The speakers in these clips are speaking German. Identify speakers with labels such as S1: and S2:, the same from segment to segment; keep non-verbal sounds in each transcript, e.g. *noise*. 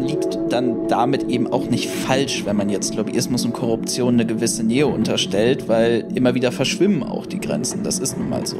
S1: man liegt dann damit eben auch nicht falsch, wenn man jetzt Lobbyismus und Korruption eine gewisse Nähe unterstellt, weil immer wieder verschwimmen auch die Grenzen. Das ist nun mal so.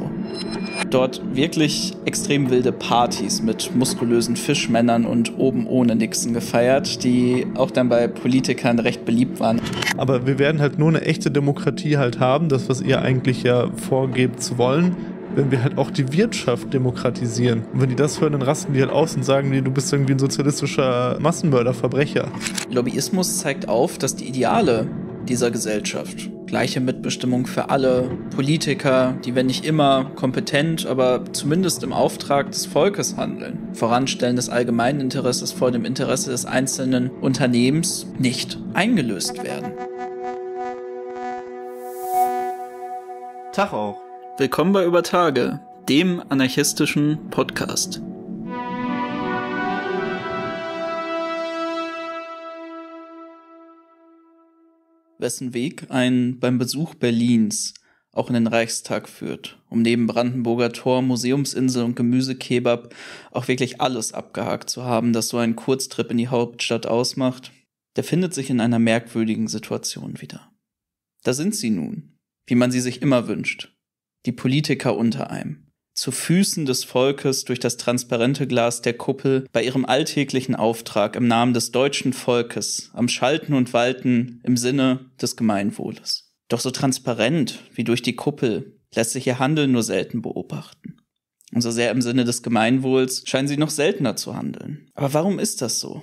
S1: Dort wirklich extrem wilde Partys mit muskulösen Fischmännern und
S2: oben ohne Nixon gefeiert, die auch dann bei Politikern recht beliebt waren. Aber wir werden halt nur eine echte Demokratie halt haben, das, was ihr eigentlich ja vorgebt zu wollen wenn wir halt auch die Wirtschaft demokratisieren. Und wenn die das hören, dann rasten die halt aus und sagen dir, du bist irgendwie ein sozialistischer Massenmörder, Verbrecher. Lobbyismus zeigt auf, dass die Ideale
S1: dieser Gesellschaft. Gleiche Mitbestimmung für alle, Politiker, die, wenn nicht immer kompetent, aber zumindest im Auftrag des Volkes handeln. Voranstellen des allgemeinen Interesses vor dem Interesse des einzelnen Unternehmens nicht eingelöst werden. Tag auch. Willkommen bei Übertage, dem anarchistischen Podcast. Wessen Weg einen beim Besuch Berlins auch in den Reichstag führt, um neben Brandenburger Tor, Museumsinsel und Gemüsekebab auch wirklich alles abgehakt zu haben, das so einen Kurztrip in die Hauptstadt ausmacht, der findet sich in einer merkwürdigen Situation wieder. Da sind sie nun, wie man sie sich immer wünscht, die Politiker unter einem, zu Füßen des Volkes durch das transparente Glas der Kuppel bei ihrem alltäglichen Auftrag im Namen des deutschen Volkes, am Schalten und Walten im Sinne des Gemeinwohles. Doch so transparent wie durch die Kuppel lässt sich ihr Handeln nur selten beobachten. Und so sehr im Sinne des Gemeinwohls scheinen sie noch seltener zu handeln. Aber warum ist das so?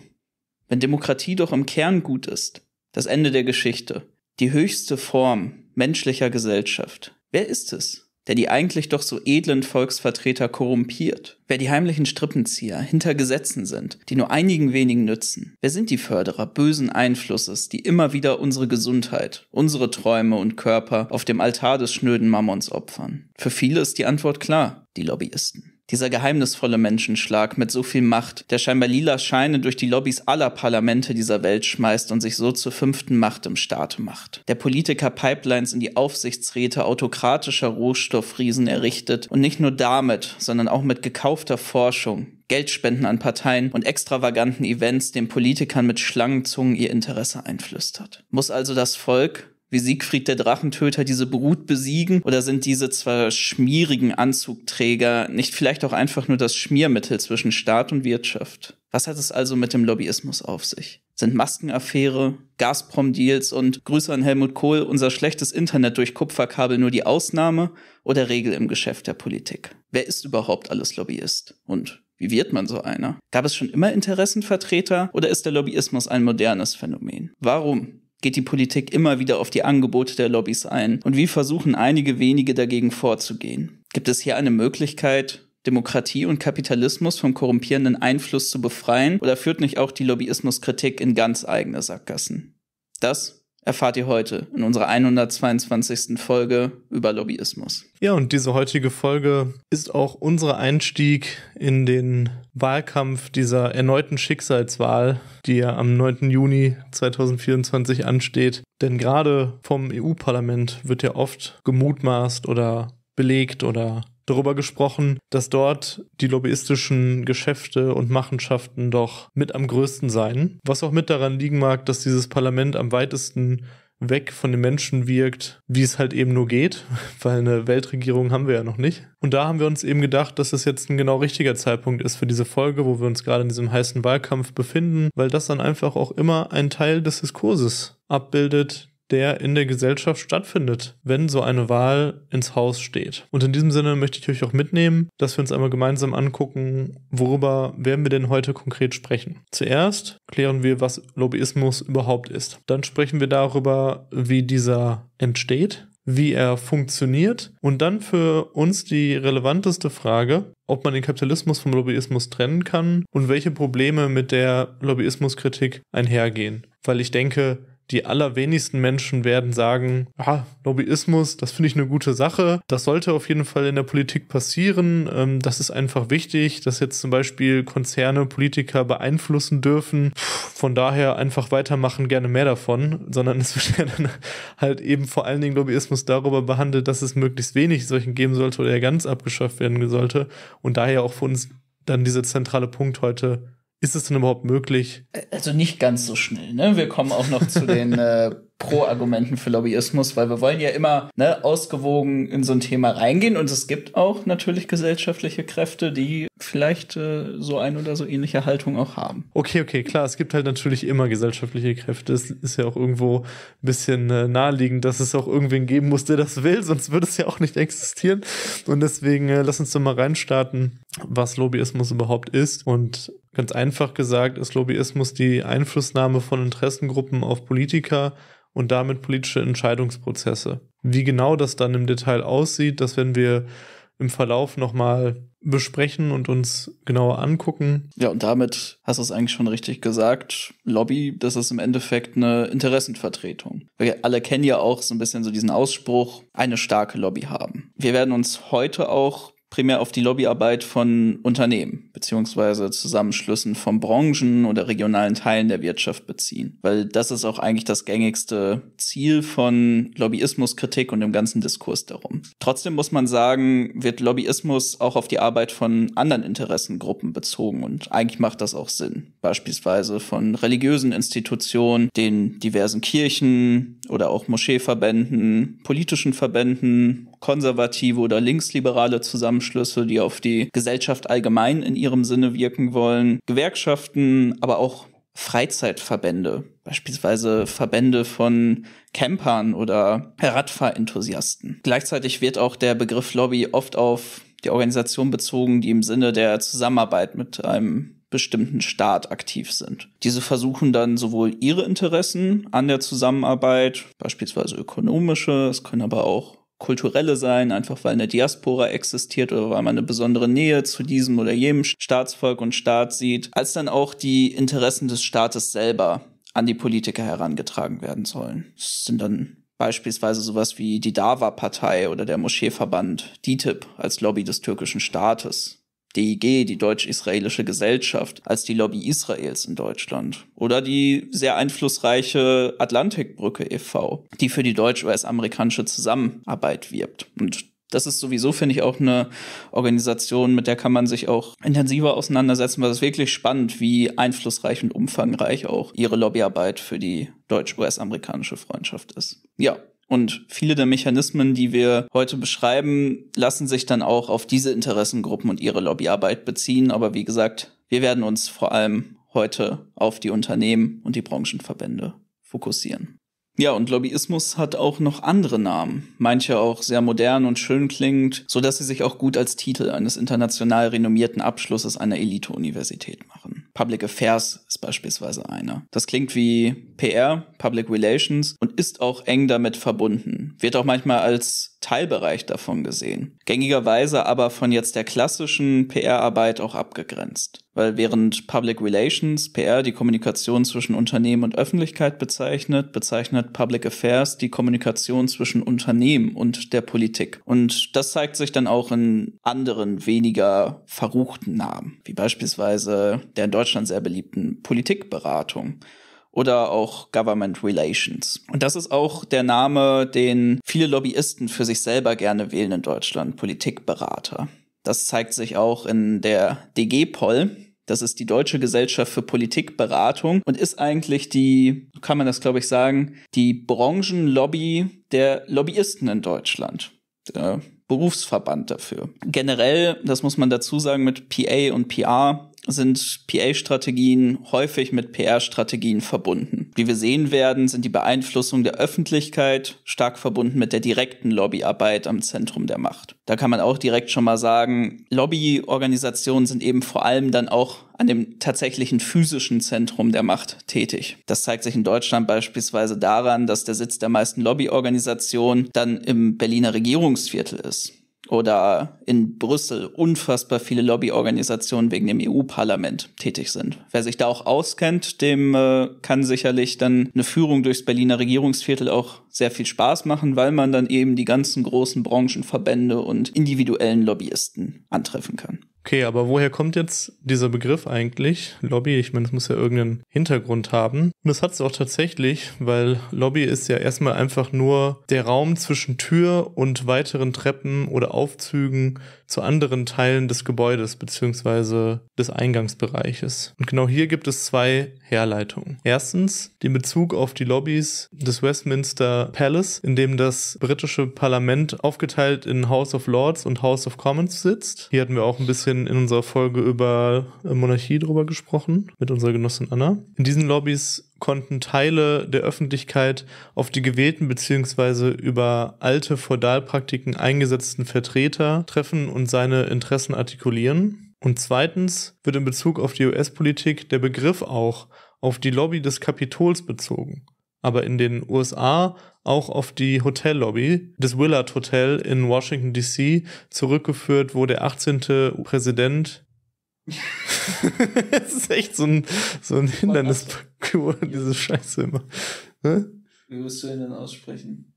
S1: Wenn Demokratie doch im Kern gut ist, das Ende der Geschichte, die höchste Form menschlicher Gesellschaft, wer ist es, der die eigentlich doch so edlen Volksvertreter korrumpiert? Wer die heimlichen Strippenzieher hinter Gesetzen sind, die nur einigen wenigen nützen? Wer sind die Förderer bösen Einflusses, die immer wieder unsere Gesundheit, unsere Träume und Körper auf dem Altar des schnöden Mammons opfern? Für viele ist die Antwort klar, die Lobbyisten. Dieser geheimnisvolle Menschenschlag mit so viel Macht, der scheinbar lila Scheine durch die Lobbys aller Parlamente dieser Welt schmeißt und sich so zur fünften Macht im Staat macht. Der Politiker Pipelines in die Aufsichtsräte autokratischer Rohstoffriesen errichtet und nicht nur damit, sondern auch mit gekaufter Forschung, Geldspenden an Parteien und extravaganten Events den Politikern mit Schlangenzungen ihr Interesse einflüstert. Muss also das Volk, wie Siegfried der Drachentöter diese Brut besiegen? Oder sind diese zwar schmierigen Anzugträger nicht vielleicht auch einfach nur das Schmiermittel zwischen Staat und Wirtschaft? Was hat es also mit dem Lobbyismus auf sich? Sind Maskenaffäre, Gazprom-Deals und Grüße an Helmut Kohl, unser schlechtes Internet durch Kupferkabel nur die Ausnahme oder Regel im Geschäft der Politik? Wer ist überhaupt alles Lobbyist? Und wie wird man so einer? Gab es schon immer Interessenvertreter oder ist der Lobbyismus ein modernes Phänomen? Warum geht die Politik immer wieder auf die Angebote der Lobbys ein und wie versuchen einige wenige dagegen vorzugehen. Gibt es hier eine Möglichkeit, Demokratie und Kapitalismus vom korrumpierenden Einfluss zu befreien oder führt nicht auch die Lobbyismuskritik in ganz eigene Sackgassen? Das erfahrt ihr heute in unserer 122. Folge über Lobbyismus.
S2: Ja, und diese heutige Folge ist auch unser Einstieg in den Wahlkampf dieser erneuten Schicksalswahl, die ja am 9. Juni 2024 ansteht. Denn gerade vom EU-Parlament wird ja oft gemutmaßt oder belegt oder darüber gesprochen, dass dort die lobbyistischen Geschäfte und Machenschaften doch mit am größten seien. Was auch mit daran liegen mag, dass dieses Parlament am weitesten weg von den Menschen wirkt, wie es halt eben nur geht, *laughs* weil eine Weltregierung haben wir ja noch nicht. Und da haben wir uns eben gedacht, dass es jetzt ein genau richtiger Zeitpunkt ist für diese Folge, wo wir uns gerade in diesem heißen Wahlkampf befinden, weil das dann einfach auch immer einen Teil des Diskurses abbildet, der in der Gesellschaft stattfindet, wenn so eine Wahl ins Haus steht. Und in diesem Sinne möchte ich euch auch mitnehmen, dass wir uns einmal gemeinsam angucken, worüber werden wir denn heute konkret sprechen. Zuerst klären wir, was Lobbyismus überhaupt ist. Dann sprechen wir darüber, wie dieser entsteht, wie er funktioniert und dann für uns die relevanteste Frage, ob man den Kapitalismus vom Lobbyismus trennen kann und welche Probleme mit der Lobbyismuskritik einhergehen. Weil ich denke, die allerwenigsten Menschen werden sagen, ah, Lobbyismus, das finde ich eine gute Sache, das sollte auf jeden Fall in der Politik passieren, ähm, das ist einfach wichtig, dass jetzt zum Beispiel Konzerne Politiker beeinflussen dürfen, von daher einfach weitermachen, gerne mehr davon, *laughs* sondern es wird ja dann halt eben vor allen Dingen Lobbyismus darüber behandelt, dass es möglichst wenig solchen geben sollte oder ja ganz abgeschafft werden sollte und daher auch für uns dann dieser zentrale Punkt heute ist es denn überhaupt möglich?
S1: Also nicht ganz so schnell. Ne? Wir kommen auch noch zu den äh, *laughs* Pro-Argumenten für Lobbyismus, weil wir wollen ja immer ne, ausgewogen in so ein Thema reingehen und es gibt auch
S2: natürlich gesellschaftliche Kräfte, die vielleicht äh, so ein oder so ähnliche Haltung auch haben. Okay, okay, klar, es gibt halt natürlich immer gesellschaftliche Kräfte. Es ist ja auch irgendwo ein bisschen äh, naheliegend, dass es auch irgendwen geben muss, der das will, sonst würde es ja auch nicht existieren. Und deswegen äh, lass uns doch mal reinstarten, was Lobbyismus überhaupt ist und Ganz einfach gesagt ist Lobbyismus die Einflussnahme von Interessengruppen auf Politiker und damit politische Entscheidungsprozesse. Wie genau das dann im Detail aussieht, das werden wir im Verlauf nochmal besprechen und uns genauer angucken.
S1: Ja, und damit hast du es eigentlich schon richtig gesagt. Lobby, das ist im Endeffekt eine Interessenvertretung. Wir alle kennen ja auch so ein bisschen so diesen Ausspruch, eine starke Lobby haben. Wir werden uns heute auch primär auf die Lobbyarbeit von Unternehmen beziehungsweise Zusammenschlüssen von Branchen oder regionalen Teilen der Wirtschaft beziehen. Weil das ist auch eigentlich das gängigste Ziel von Lobbyismuskritik und dem ganzen Diskurs darum. Trotzdem muss man sagen, wird Lobbyismus auch auf die Arbeit von anderen Interessengruppen bezogen und eigentlich macht das auch Sinn. Beispielsweise von religiösen Institutionen, den diversen Kirchen oder auch Moscheeverbänden, politischen Verbänden konservative oder linksliberale Zusammenschlüsse, die auf die Gesellschaft allgemein in ihrem Sinne wirken wollen, Gewerkschaften, aber auch Freizeitverbände, beispielsweise Verbände von Campern oder Radfahrenthusiasten. Gleichzeitig wird auch der Begriff Lobby oft auf die Organisation bezogen, die im Sinne der Zusammenarbeit mit einem bestimmten Staat aktiv sind. Diese versuchen dann sowohl ihre Interessen an der Zusammenarbeit, beispielsweise ökonomische, es können aber auch kulturelle sein, einfach weil eine Diaspora existiert oder weil man eine besondere Nähe zu diesem oder jenem Staatsvolk und Staat sieht, als dann auch die Interessen des Staates selber an die Politiker herangetragen werden sollen. Das sind dann beispielsweise sowas wie die Dava-Partei oder der Moscheeverband DITIB als Lobby des türkischen Staates DIG, die Deutsch-Israelische Gesellschaft, als die Lobby Israels in Deutschland. Oder die sehr einflussreiche Atlantikbrücke e.V., die für die deutsch-US-amerikanische Zusammenarbeit wirbt. Und das ist sowieso, finde ich, auch eine Organisation, mit der kann man sich auch intensiver auseinandersetzen, weil es wirklich spannend, wie einflussreich und umfangreich auch ihre Lobbyarbeit für die deutsch-US-amerikanische Freundschaft ist. Ja, und viele der Mechanismen, die wir heute beschreiben, lassen sich dann auch auf diese Interessengruppen und ihre Lobbyarbeit beziehen. Aber wie gesagt, wir werden uns vor allem heute auf die Unternehmen und die Branchenverbände fokussieren. Ja, und Lobbyismus hat auch noch andere Namen, manche auch sehr modern und schön klingend, so dass sie sich auch gut als Titel eines international renommierten Abschlusses einer Elite-Universität machen. Public Affairs ist beispielsweise einer. Das klingt wie PR, Public Relations und ist auch eng damit verbunden. Wird auch manchmal als Teilbereich davon gesehen. Gängigerweise aber von jetzt der klassischen PR-Arbeit auch abgegrenzt. Weil während Public Relations, PR, die Kommunikation zwischen Unternehmen und Öffentlichkeit bezeichnet, bezeichnet Public Affairs die Kommunikation zwischen Unternehmen und der Politik. Und das zeigt sich dann auch in anderen, weniger verruchten Namen, wie beispielsweise der in Deutschland sehr beliebten Politikberatung oder auch Government Relations. Und das ist auch der Name, den viele Lobbyisten für sich selber gerne wählen in Deutschland, Politikberater. Das zeigt sich auch in der DG-Poll, das ist die Deutsche Gesellschaft für Politikberatung und ist eigentlich die, kann man das glaube ich sagen, die Branchenlobby der Lobbyisten in Deutschland. Der Berufsverband dafür. Generell, das muss man dazu sagen, mit PA und PR sind PA-Strategien häufig mit PR-Strategien verbunden. Wie wir sehen werden, sind die Beeinflussung der Öffentlichkeit stark verbunden mit der direkten Lobbyarbeit am Zentrum der Macht. Da kann man auch direkt schon mal sagen, Lobbyorganisationen sind eben vor allem dann auch an dem tatsächlichen physischen Zentrum der Macht tätig. Das zeigt sich in Deutschland beispielsweise daran, dass der Sitz der meisten Lobbyorganisationen dann im Berliner Regierungsviertel ist oder in Brüssel unfassbar viele Lobbyorganisationen wegen dem EU-Parlament tätig sind. Wer sich da auch auskennt, dem äh, kann sicherlich dann eine Führung durchs Berliner Regierungsviertel auch sehr viel Spaß machen, weil man dann eben die ganzen großen Branchenverbände und individuellen Lobbyisten antreffen
S2: kann. Okay, aber woher kommt jetzt dieser Begriff eigentlich? Lobby, ich meine, es muss ja irgendeinen Hintergrund haben. Und das hat es auch tatsächlich, weil Lobby ist ja erstmal einfach nur der Raum zwischen Tür und weiteren Treppen oder Aufzügen zu anderen Teilen des Gebäudes bzw. des Eingangsbereiches. Und genau hier gibt es zwei Herleitungen. Erstens den Bezug auf die Lobbys des Westminster Palace, in dem das britische Parlament aufgeteilt in House of Lords und House of Commons sitzt. Hier hatten wir auch ein bisschen in unserer Folge über Monarchie drüber gesprochen mit unserer Genossin Anna. In diesen Lobbys konnten Teile der Öffentlichkeit auf die gewählten bzw. über alte Feudalpraktiken eingesetzten Vertreter treffen und seine Interessen artikulieren. Und zweitens wird in Bezug auf die US-Politik der Begriff auch auf die Lobby des Kapitols bezogen, aber in den USA auch auf die Hotellobby des Willard Hotel in Washington DC zurückgeführt, wo der 18. Präsident *laughs* *laughs* das ist echt so ein, so ein Hindernis. *laughs* geworden, ja. diese Scheiße immer. Ne?
S1: Wie wirst du ihn denn aussprechen?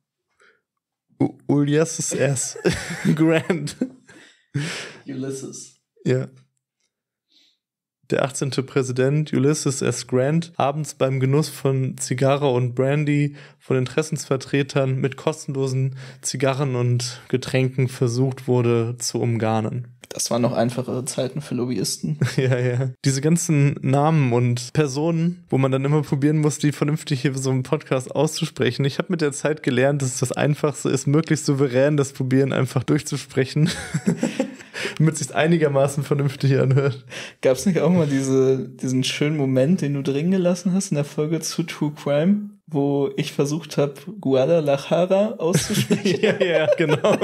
S2: Ulysses S. *laughs* Grant. Ulysses. Ja. Der 18. Präsident Ulysses S. Grant abends beim Genuss von Zigarre und Brandy von Interessensvertretern mit kostenlosen Zigarren und Getränken versucht wurde zu umgarnen. Das
S1: waren noch einfachere Zeiten für Lobbyisten.
S2: *laughs* ja, ja. Diese ganzen Namen und Personen, wo man dann immer probieren muss, die vernünftig hier so einen Podcast auszusprechen. Ich habe mit der Zeit gelernt, dass es das Einfachste ist, möglichst souverän das Probieren einfach durchzusprechen. *laughs* damit es sich einigermaßen vernünftig anhört. Gab es nicht auch mal diese, diesen schönen Moment, den du drin gelassen hast in der Folge zu True Crime? wo ich versucht habe,
S1: Guadalajara auszusprechen. *laughs* ja, ja, genau.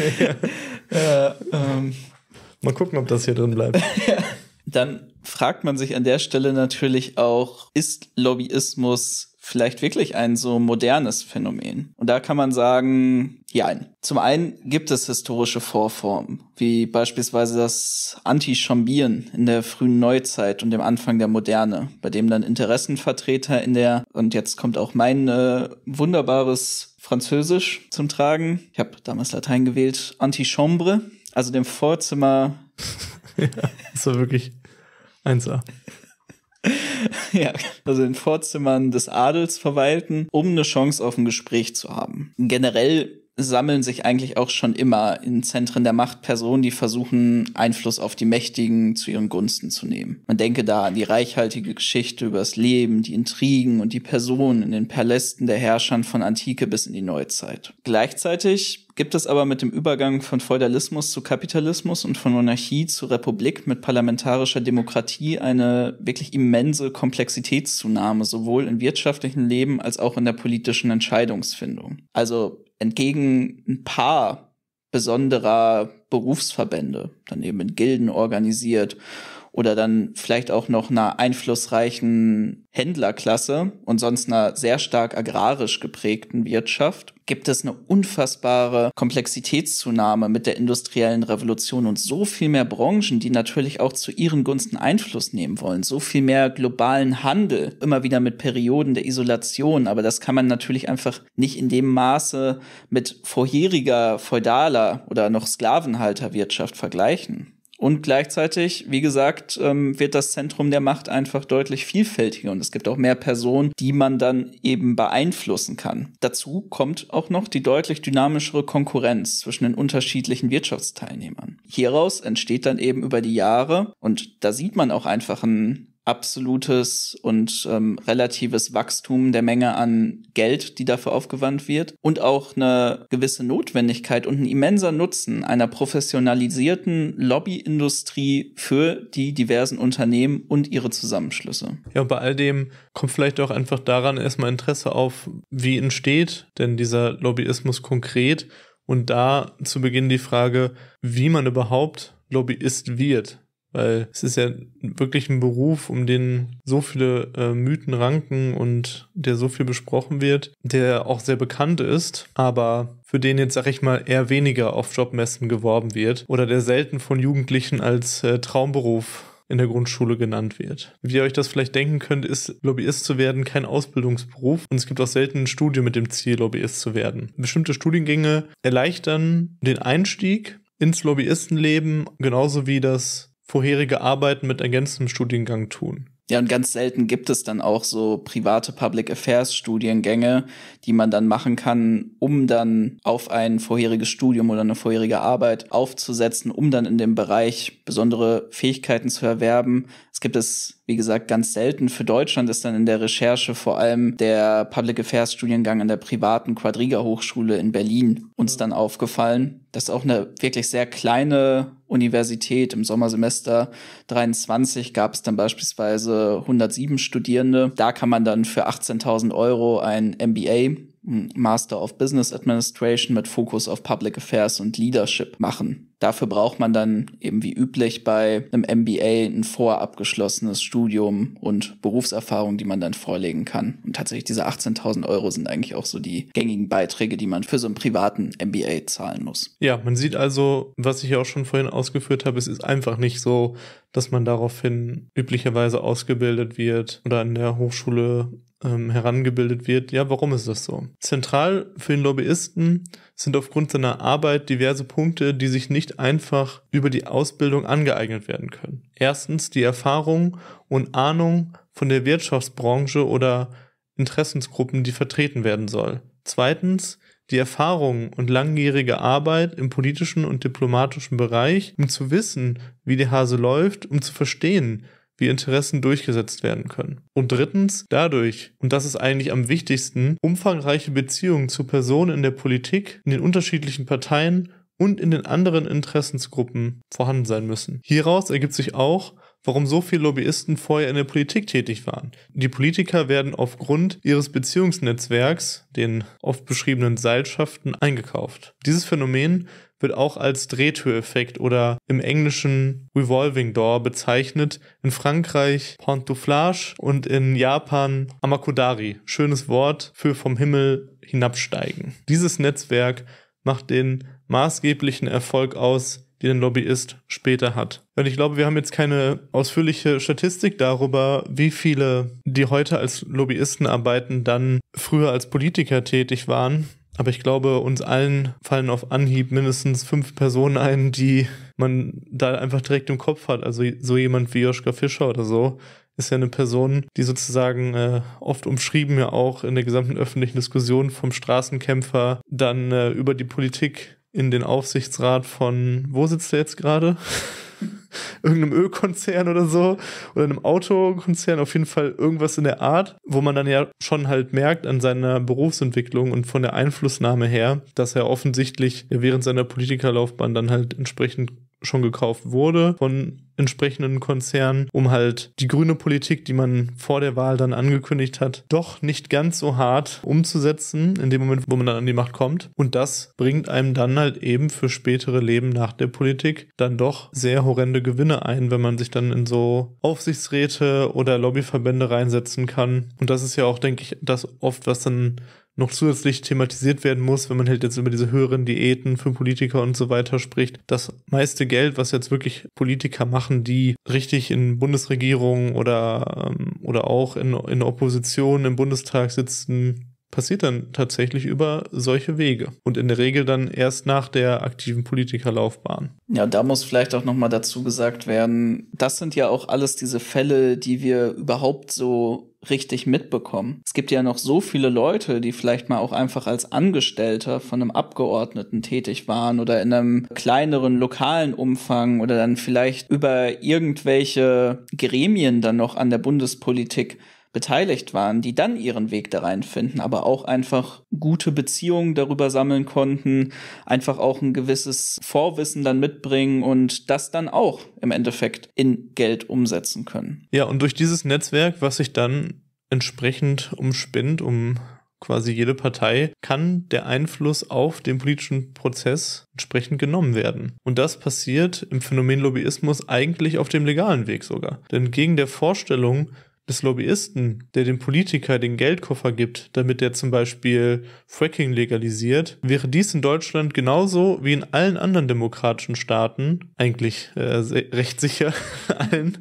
S1: *laughs* ja,
S2: Ähm, Mal gucken, ob das hier drin bleibt.
S1: *laughs* Dann fragt man sich an der Stelle natürlich auch, ist Lobbyismus vielleicht wirklich ein so modernes Phänomen. Und da kann man sagen, ja, zum einen gibt es historische Vorformen, wie beispielsweise das Anti-Chambieren in der frühen Neuzeit und dem Anfang der Moderne, bei dem dann Interessenvertreter in der, und jetzt kommt auch mein äh, wunderbares Französisch zum Tragen, ich habe damals Latein gewählt, Antichambre, also dem Vorzimmer. *laughs*
S2: ja, so wirklich eins a
S1: *laughs* *laughs* ja, also in Vorzimmern des Adels verwalten, um eine Chance auf ein Gespräch zu haben. Generell sammeln sich eigentlich auch schon immer in Zentren der Macht Personen, die versuchen, Einfluss auf die Mächtigen zu ihren Gunsten zu nehmen. Man denke da an die reichhaltige Geschichte über das Leben, die Intrigen und die Personen in den Palästen der Herrschern von Antike bis in die Neuzeit. Gleichzeitig gibt es aber mit dem Übergang von Feudalismus zu Kapitalismus und von Monarchie zu Republik mit parlamentarischer Demokratie eine wirklich immense Komplexitätszunahme, sowohl im wirtschaftlichen Leben als auch in der politischen Entscheidungsfindung. Also entgegen ein paar besonderer Berufsverbände, dann eben in Gilden organisiert oder dann vielleicht auch noch einer einflussreichen Händlerklasse und sonst einer sehr stark agrarisch geprägten Wirtschaft, gibt es eine unfassbare Komplexitätszunahme mit der industriellen Revolution und so viel mehr Branchen, die natürlich auch zu ihren Gunsten Einfluss nehmen wollen, so viel mehr globalen Handel, immer wieder mit Perioden der Isolation, aber das kann man natürlich einfach nicht in dem Maße mit vorheriger feudaler oder noch Sklavenhalterwirtschaft vergleichen. Und gleichzeitig, wie gesagt, ähm, wird das Zentrum der Macht einfach deutlich vielfältiger und es gibt auch mehr Personen, die man dann eben beeinflussen kann. Dazu kommt auch noch die deutlich dynamischere Konkurrenz zwischen den unterschiedlichen Wirtschaftsteilnehmern. Hieraus entsteht dann eben über die Jahre, und da sieht man auch einfach einen absolutes und ähm, relatives Wachstum der Menge an Geld, die dafür aufgewandt wird und auch eine gewisse Notwendigkeit und ein immenser Nutzen einer professionalisierten Lobbyindustrie für die diversen Unternehmen und ihre Zusammenschlüsse.
S2: Ja, und bei all dem kommt vielleicht auch einfach daran erstmal Interesse auf, wie entsteht denn dieser Lobbyismus konkret und da zu Beginn die Frage, wie man überhaupt Lobbyist wird weil es ist ja wirklich ein Beruf, um den so viele äh, Mythen ranken und der so viel besprochen wird, der auch sehr bekannt ist, aber für den jetzt, sag ich mal, eher weniger auf Jobmessen geworben wird oder der selten von Jugendlichen als äh, Traumberuf in der Grundschule genannt wird. Wie ihr euch das vielleicht denken könnt, ist Lobbyist zu werden kein Ausbildungsberuf und es gibt auch selten ein Studium mit dem Ziel, Lobbyist zu werden. Bestimmte Studiengänge erleichtern den Einstieg ins Lobbyistenleben, genauso wie das vorherige Arbeiten mit ergänzendem Studiengang tun. Ja,
S1: und ganz selten gibt es dann auch so private Public Affairs Studiengänge, die man dann machen kann, um dann auf ein vorheriges Studium oder eine vorherige Arbeit aufzusetzen, um dann in dem Bereich besondere Fähigkeiten zu erwerben, gibt es, wie gesagt, ganz selten. Für Deutschland ist dann in der Recherche vor allem der Public Affairs Studiengang an der privaten Quadriga Hochschule in Berlin uns mhm. dann aufgefallen. Das ist auch eine wirklich sehr kleine Universität. Im Sommersemester 23 gab es dann beispielsweise 107 Studierende. Da kann man dann für 18.000 Euro ein MBA Master of Business Administration mit Fokus auf Public Affairs und Leadership machen. Dafür braucht man dann eben wie üblich bei einem MBA ein vorabgeschlossenes Studium und Berufserfahrung, die man dann vorlegen kann. Und tatsächlich diese 18.000 Euro sind eigentlich auch so die gängigen Beiträge, die man für so einen privaten MBA zahlen muss.
S2: Ja, man sieht also, was ich ja auch schon vorhin ausgeführt habe, es ist einfach nicht so, dass man daraufhin üblicherweise ausgebildet wird oder an der Hochschule ähm, herangebildet wird, ja, warum ist das so? Zentral für den Lobbyisten sind aufgrund seiner Arbeit diverse Punkte, die sich nicht einfach über die Ausbildung angeeignet werden können. Erstens die Erfahrung und Ahnung von der Wirtschaftsbranche oder Interessensgruppen, die vertreten werden soll. Zweitens die Erfahrung und langjährige Arbeit im politischen und diplomatischen Bereich, um zu wissen, wie die Hase läuft, um zu verstehen, die Interessen durchgesetzt werden können. Und drittens, dadurch, und das ist eigentlich am wichtigsten, umfangreiche Beziehungen zu Personen in der Politik, in den unterschiedlichen Parteien und in den anderen Interessensgruppen vorhanden sein müssen. Hieraus ergibt sich auch, warum so viele Lobbyisten vorher in der Politik tätig waren. Die Politiker werden aufgrund ihres Beziehungsnetzwerks, den oft beschriebenen Seilschaften, eingekauft. Dieses Phänomen wird auch als Drehtüreffekt oder im Englischen Revolving Door bezeichnet, in Frankreich Pantouflage und in Japan Amakodari, schönes Wort für vom Himmel hinabsteigen. Dieses Netzwerk macht den maßgeblichen Erfolg aus, die ein Lobbyist später hat. Und ich glaube, wir haben jetzt keine ausführliche Statistik darüber, wie viele, die heute als Lobbyisten arbeiten, dann früher als Politiker tätig waren. Aber ich glaube, uns allen fallen auf Anhieb mindestens fünf Personen ein, die man da einfach direkt im Kopf hat. Also so jemand wie Joschka Fischer oder so ist ja eine Person, die sozusagen äh, oft umschrieben ja auch in der gesamten öffentlichen Diskussion vom Straßenkämpfer dann äh, über die Politik in den Aufsichtsrat von, wo sitzt er jetzt gerade? *laughs* Irgendeinem Ölkonzern oder so oder einem Autokonzern, auf jeden Fall irgendwas in der Art, wo man dann ja schon halt merkt an seiner Berufsentwicklung und von der Einflussnahme her, dass er offensichtlich während seiner Politikerlaufbahn dann halt entsprechend schon gekauft wurde von entsprechenden Konzernen, um halt die grüne Politik, die man vor der Wahl dann angekündigt hat, doch nicht ganz so hart umzusetzen, in dem Moment, wo man dann an die Macht kommt. Und das bringt einem dann halt eben für spätere Leben nach der Politik dann doch sehr horrende Gewinne ein, wenn man sich dann in so Aufsichtsräte oder Lobbyverbände reinsetzen kann. Und das ist ja auch, denke ich, das oft, was dann noch zusätzlich thematisiert werden muss, wenn man halt jetzt über diese höheren Diäten für Politiker und so weiter spricht. Das meiste Geld, was jetzt wirklich Politiker machen, die richtig in Bundesregierungen oder, ähm, oder auch in, in Opposition im Bundestag sitzen, passiert dann tatsächlich über solche Wege und in der Regel dann erst nach der aktiven Politikerlaufbahn. Ja, da
S1: muss vielleicht auch noch mal dazu gesagt werden, das sind ja auch alles diese Fälle, die wir überhaupt so richtig mitbekommen. Es gibt ja noch so viele Leute, die vielleicht mal auch einfach als Angestellter von einem Abgeordneten tätig waren oder in einem kleineren lokalen Umfang oder dann vielleicht über irgendwelche Gremien dann noch an der Bundespolitik beteiligt waren, die dann ihren Weg da reinfinden, aber auch einfach gute Beziehungen darüber sammeln konnten, einfach auch ein gewisses Vorwissen dann mitbringen und das dann auch im Endeffekt in Geld umsetzen können.
S2: Ja, und durch dieses Netzwerk, was sich dann entsprechend umspinnt, um quasi jede Partei, kann der Einfluss auf den politischen Prozess entsprechend genommen werden. Und das passiert im Phänomen Lobbyismus eigentlich auf dem legalen Weg sogar. Denn gegen der Vorstellung, des Lobbyisten, der dem Politiker den Geldkoffer gibt, damit er zum Beispiel Fracking legalisiert, wäre dies in Deutschland genauso wie in allen anderen demokratischen Staaten, eigentlich äh, recht sicher *laughs* allen,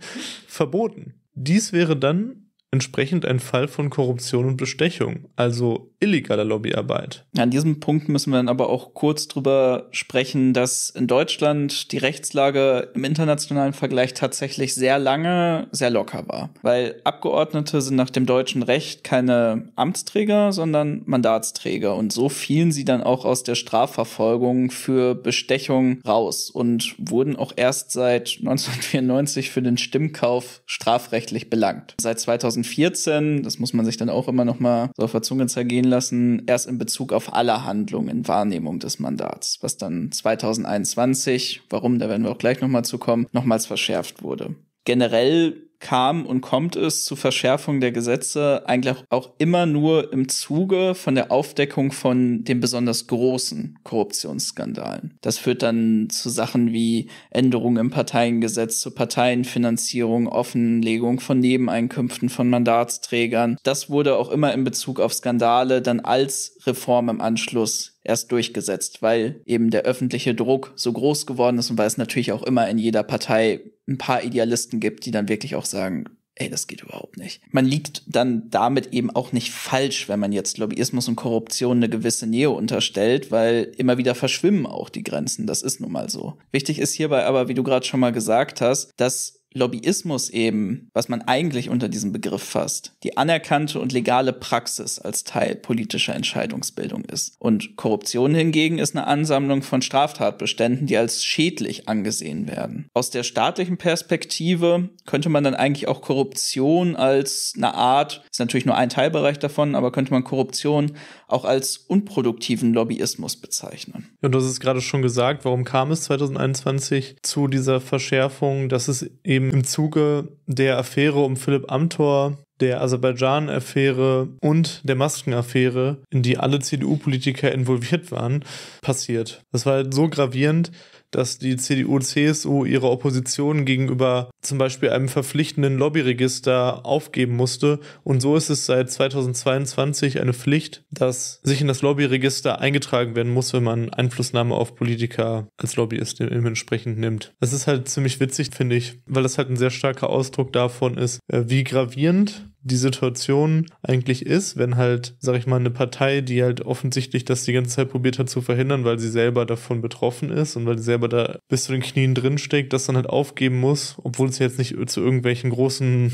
S2: verboten. Dies wäre dann entsprechend ein Fall von Korruption und Bestechung, also illegaler Lobbyarbeit.
S1: An diesem Punkt müssen wir dann aber auch kurz drüber sprechen, dass in Deutschland die Rechtslage im internationalen Vergleich tatsächlich sehr lange sehr locker war. Weil Abgeordnete sind nach dem deutschen Recht keine Amtsträger, sondern Mandatsträger. Und so fielen sie dann auch aus der Strafverfolgung für Bestechung raus und wurden auch erst seit 1994 für den Stimmkauf strafrechtlich belangt. Seit 2014, das muss man sich dann auch immer noch mal so auf der Zunge zergehen lassen, erst in Bezug auf alle Handlungen in Wahrnehmung des Mandats, was dann 2021, warum, da werden wir auch gleich nochmal zu kommen, nochmals verschärft wurde. Generell kam und kommt es zu Verschärfung der Gesetze eigentlich auch immer nur im Zuge von der Aufdeckung von den besonders großen Korruptionsskandalen. Das führt dann zu Sachen wie Änderungen im Parteiengesetz, zur Parteienfinanzierung, Offenlegung von Nebeneinkünften von Mandatsträgern. Das wurde auch immer in Bezug auf Skandale dann als Reform im Anschluss erst durchgesetzt, weil eben der öffentliche Druck so groß geworden ist und weil es natürlich auch immer in jeder Partei ein paar Idealisten gibt, die dann wirklich auch sagen, ey, das geht überhaupt nicht. Man liegt dann damit eben auch nicht falsch, wenn man jetzt Lobbyismus und Korruption eine gewisse Nähe unterstellt, weil immer wieder verschwimmen auch die Grenzen. Das ist nun mal so. Wichtig ist hierbei aber, wie du gerade schon mal gesagt hast, dass Lobbyismus eben, was man eigentlich unter diesem Begriff fasst, die anerkannte und legale Praxis als Teil politischer Entscheidungsbildung ist. Und Korruption hingegen ist eine Ansammlung von Straftatbeständen, die als schädlich angesehen werden. Aus der staatlichen Perspektive könnte man dann eigentlich auch Korruption als eine Art, ist natürlich nur ein Teilbereich davon, aber könnte man Korruption auch als unproduktiven Lobbyismus bezeichnen.
S2: Ja, und das ist gerade schon gesagt, warum kam es 2021 zu dieser Verschärfung, dass es eben eben im Zuge der Affäre um Philipp Amthor, der Aserbaidschan-Affäre und der Masken-Affäre, in die alle CDU-Politiker involviert waren, passiert. Das war halt so gravierend, dass die CDU und CSU ihre Opposition gegenüber zum Beispiel einem verpflichtenden Lobbyregister aufgeben musste. Und so ist es seit 2022 eine Pflicht, dass sich in das Lobbyregister eingetragen werden muss, wenn man Einflussnahme auf Politiker als Lobbyist dementsprechend nimmt. Das ist halt ziemlich witzig, finde ich, weil das halt ein sehr starker Ausdruck davon ist, äh, wie gravierend die Situation eigentlich ist, wenn halt, sag ich mal, eine Partei, die halt offensichtlich das die ganze Zeit probiert hat zu verhindern, weil sie selber davon betroffen ist und weil sie selber da bis zu den Knien drinsteckt, das dann halt aufgeben muss, obwohl es jetzt nicht zu irgendwelchen großen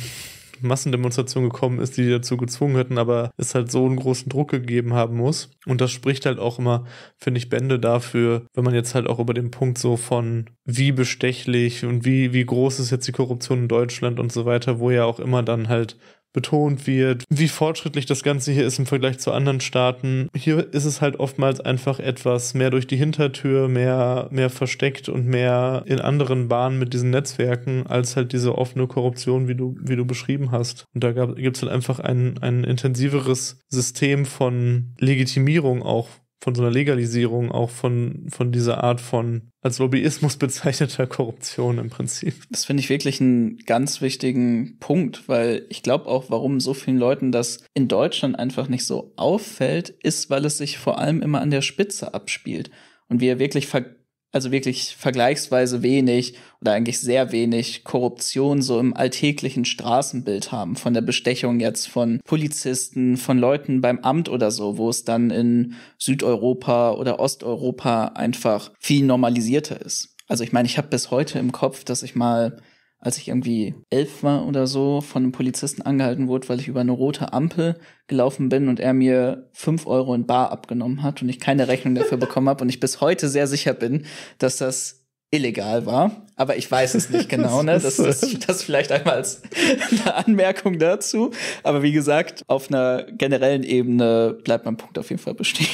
S2: Massendemonstration gekommen ist, die die dazu gezwungen hätten, aber es halt so einen großen Druck gegeben haben muss. Und das spricht halt auch immer, finde ich, Bände dafür, wenn man jetzt halt auch über den Punkt so von wie bestechlich und wie, wie groß ist jetzt die Korruption in Deutschland und so weiter, wo ja auch immer dann halt betont wird, wie fortschrittlich das Ganze hier ist im Vergleich zu anderen Staaten. Hier ist es halt oftmals einfach etwas mehr durch die Hintertür, mehr, mehr versteckt und mehr in anderen Bahnen mit diesen Netzwerken, als halt diese offene Korruption, wie du, wie du beschrieben hast. Und da gibt es halt einfach ein, ein intensiveres System von Legitimierung auch von so einer Legalisierung auch von, von dieser Art von als Lobbyismus *laughs* bezeichneter Korruption im Prinzip.
S1: Das finde ich wirklich einen ganz wichtigen Punkt, weil ich glaube auch, warum so vielen Leuten das in Deutschland einfach nicht so auffällt, ist, weil es sich vor allem immer an der Spitze abspielt und wir wirklich ver also wirklich vergleichsweise wenig oder eigentlich sehr wenig Korruption so im alltäglichen Straßenbild haben, von der Bestechung jetzt von Polizisten, von Leuten beim Amt oder so, wo es dann in Südeuropa oder Osteuropa einfach viel normalisierter ist. Also ich meine, ich habe bis heute im Kopf, dass ich mal als ich irgendwie elf war oder so, von einem Polizisten angehalten wurde, weil ich über eine rote Ampel gelaufen bin und er mir fünf Euro in Bar abgenommen hat und ich keine Rechnung dafür *laughs* bekommen habe und ich bis heute sehr sicher bin, dass das illegal war. Aber ich weiß es nicht *laughs* genau, ne? Das ist das vielleicht einmal als *laughs* eine Anmerkung dazu. Aber wie gesagt, auf einer generellen Ebene bleibt mein Punkt auf jeden Fall bestehen.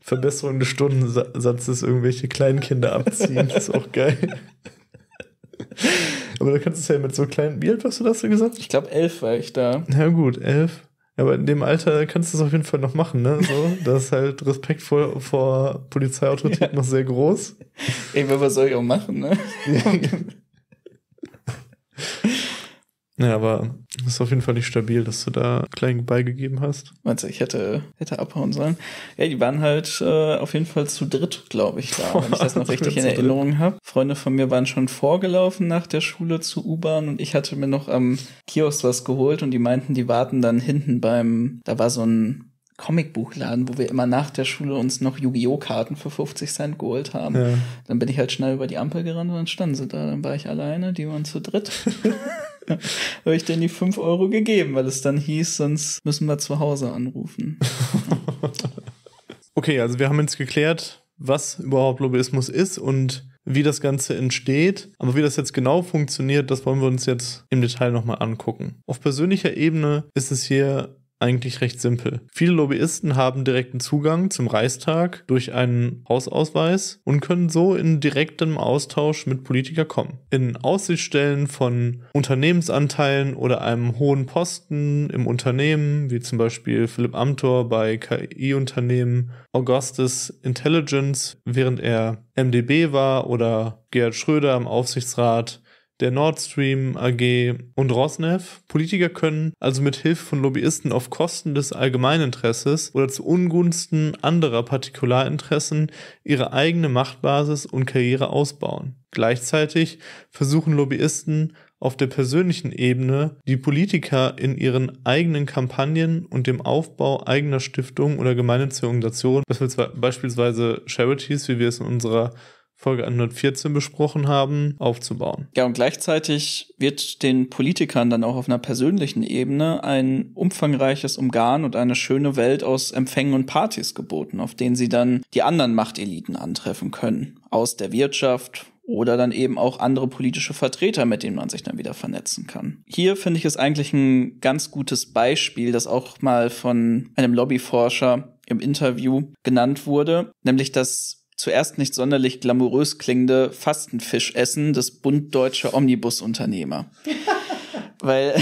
S2: Verbesserung des Stundensatzes irgendwelche Kleinkinder abziehen, ist auch geil. Aber da kannst du es ja mit so kleinen, wie
S1: alt warst du das so gesagt? Ich glaube, elf war ich da.
S2: Na ja, gut, elf. Aber in dem Alter kannst du es auf jeden Fall noch machen, ne? So, *laughs* das ist halt Respekt vor, vor Polizeiautorität ja. noch sehr groß.
S1: Ey, was soll ich auch machen, ne? *laughs*
S2: Ja, aber das ist auf jeden Fall nicht stabil, dass du da klein beigegeben hast. Meinst du, ich hätte, hätte abhauen
S1: sollen? Ja, die waren halt äh, auf jeden Fall zu dritt, glaube ich, da, Boah, wenn ich das noch *laughs* richtig in Erinnerung habe. Freunde von mir waren schon vorgelaufen nach der Schule zu U-Bahn und ich hatte mir noch am Kiosk was geholt und die meinten, die warten dann hinten beim, da war so ein Comicbuchladen, wo wir immer nach der Schule uns noch Yu-Gi-Oh! Karten für 50 Cent geholt haben. Ja. Dann bin ich halt schnell über die Ampel gerannt und dann standen sie da. Dann war ich alleine, die waren zu dritt. *laughs* *laughs* habe ich denn die 5 Euro gegeben, weil es
S2: dann hieß, sonst
S1: müssen wir zu Hause anrufen.
S2: *laughs* okay, also wir haben jetzt geklärt, was überhaupt Lobbyismus ist und wie das Ganze entsteht. Aber wie das jetzt genau funktioniert, das wollen wir uns jetzt im Detail nochmal angucken. Auf persönlicher Ebene ist es hier eigentlich recht simpel. Viele Lobbyisten haben direkten Zugang zum Reichstag durch einen Hausausweis und können so in direktem Austausch mit Politiker kommen. In Aussichtsstellen von Unternehmensanteilen oder einem hohen Posten im Unternehmen, wie zum Beispiel Philipp Amthor bei KI-Unternehmen Augustus Intelligence, während er MDB war oder Gerhard Schröder im Aufsichtsrat der Nord Stream AG und Rosneft. Politiker können also mit Hilfe von Lobbyisten auf Kosten des Allgemeininteresses oder zu Ungunsten anderer Partikularinteressen ihre eigene Machtbasis und Karriere ausbauen. Gleichzeitig versuchen Lobbyisten auf der persönlichen Ebene die Politiker in ihren eigenen Kampagnen und dem Aufbau eigener Stiftungen oder gemeinnütziger Organisationen, beispielsweise Charities, wie wir es in unserer Folge 114 besprochen haben, aufzubauen.
S1: Ja, und gleichzeitig wird den Politikern dann auch auf einer persönlichen Ebene ein umfangreiches Umgarn und eine schöne Welt aus Empfängen und Partys geboten, auf denen sie dann die anderen Machteliten antreffen können. Aus der Wirtschaft, oder dann eben auch andere politische Vertreter, mit denen man sich dann wieder vernetzen kann. Hier finde ich es eigentlich ein ganz gutes Beispiel, das auch mal von einem Lobbyforscher im Interview genannt wurde, nämlich dass zuerst nicht sonderlich glamourös klingende Fastenfischessen des bunddeutscher Omnibusunternehmer. *laughs* Weil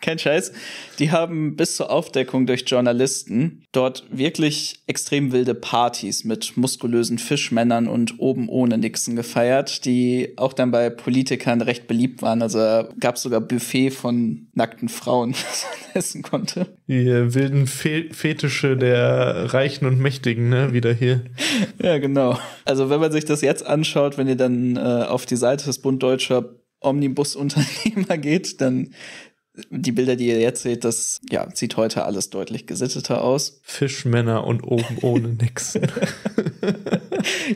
S1: kein Scheiß. Die haben bis zur Aufdeckung durch Journalisten dort wirklich extrem wilde Partys mit muskulösen Fischmännern und oben ohne Nixon gefeiert, die auch dann bei Politikern recht beliebt waren. Also gab es sogar Buffet von nackten Frauen, *laughs* was
S2: man essen konnte. Die äh, wilden Fe Fetische der Reichen und Mächtigen, ne? Wieder hier.
S1: *laughs* ja, genau. Also wenn man sich das jetzt anschaut, wenn ihr dann äh, auf die Seite des Bund Deutscher Omnibusunternehmer *laughs* geht, dann die Bilder, die ihr jetzt seht, das ja, sieht heute alles deutlich gesitteter aus.
S2: Fischmänner und oben ohne nix. *laughs*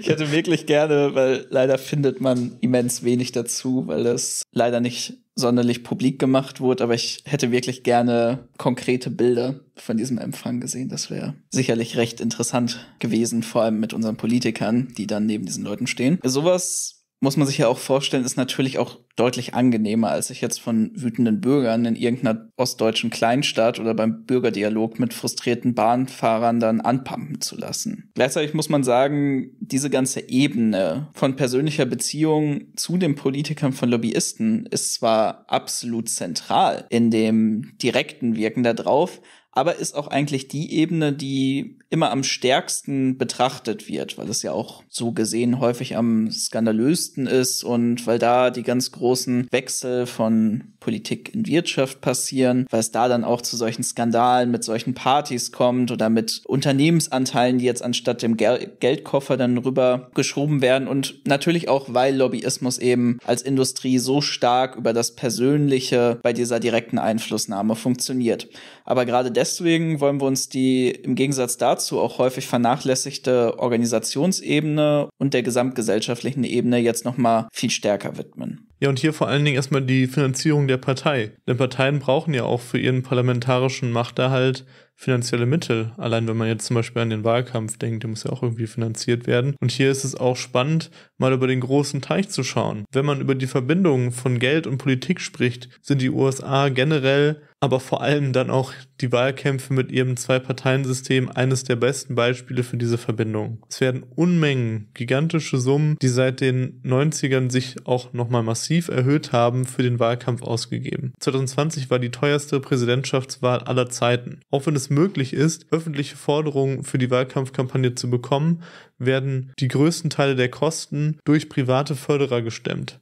S1: ich hätte wirklich gerne, weil leider findet man immens wenig dazu, weil das leider nicht sonderlich publik gemacht wurde, aber ich hätte wirklich gerne konkrete Bilder von diesem Empfang gesehen. Das wäre sicherlich recht interessant gewesen, vor allem mit unseren Politikern, die dann neben diesen Leuten stehen. Sowas muss man sich ja auch vorstellen, ist natürlich auch deutlich angenehmer, als sich jetzt von wütenden Bürgern in irgendeiner ostdeutschen Kleinstadt oder beim Bürgerdialog mit frustrierten Bahnfahrern dann anpumpen zu lassen. Gleichzeitig muss man sagen, diese ganze Ebene von persönlicher Beziehung zu den Politikern von Lobbyisten ist zwar absolut zentral in dem direkten Wirken da drauf, aber ist auch eigentlich die Ebene, die immer am stärksten betrachtet wird, weil es ja auch so gesehen häufig am skandalösten ist und weil da die ganz großen Wechsel von Politik in Wirtschaft passieren, weil es da dann auch zu solchen Skandalen mit solchen Partys kommt oder mit Unternehmensanteilen, die jetzt anstatt dem Gel Geldkoffer dann rüber geschoben werden und natürlich auch, weil Lobbyismus eben als Industrie so stark über das Persönliche bei dieser direkten Einflussnahme funktioniert. Aber gerade deswegen wollen wir uns die im Gegensatz dazu auch häufig vernachlässigte Organisationsebene und der gesamtgesellschaftlichen Ebene jetzt nochmal viel stärker
S2: widmen. Ja, und hier vor allen Dingen erstmal die Finanzierung der Partei. Denn Parteien brauchen ja auch für ihren parlamentarischen Machterhalt finanzielle Mittel. Allein wenn man jetzt zum Beispiel an den Wahlkampf denkt, der muss ja auch irgendwie finanziert werden. Und hier ist es auch spannend, mal über den großen Teich zu schauen. Wenn man über die Verbindungen von Geld und Politik spricht, sind die USA generell, aber vor allem dann auch die Wahlkämpfe mit ihrem Zwei-Parteien-System eines der besten Beispiele für diese Verbindung. Es werden Unmengen, gigantische Summen, die seit den 90ern sich auch nochmal massiv massiv erhöht haben, für den Wahlkampf ausgegeben. 2020 war die teuerste Präsidentschaftswahl aller Zeiten. Auch wenn es möglich ist, öffentliche Forderungen für die Wahlkampfkampagne zu bekommen, werden die größten Teile der Kosten durch private Förderer gestemmt.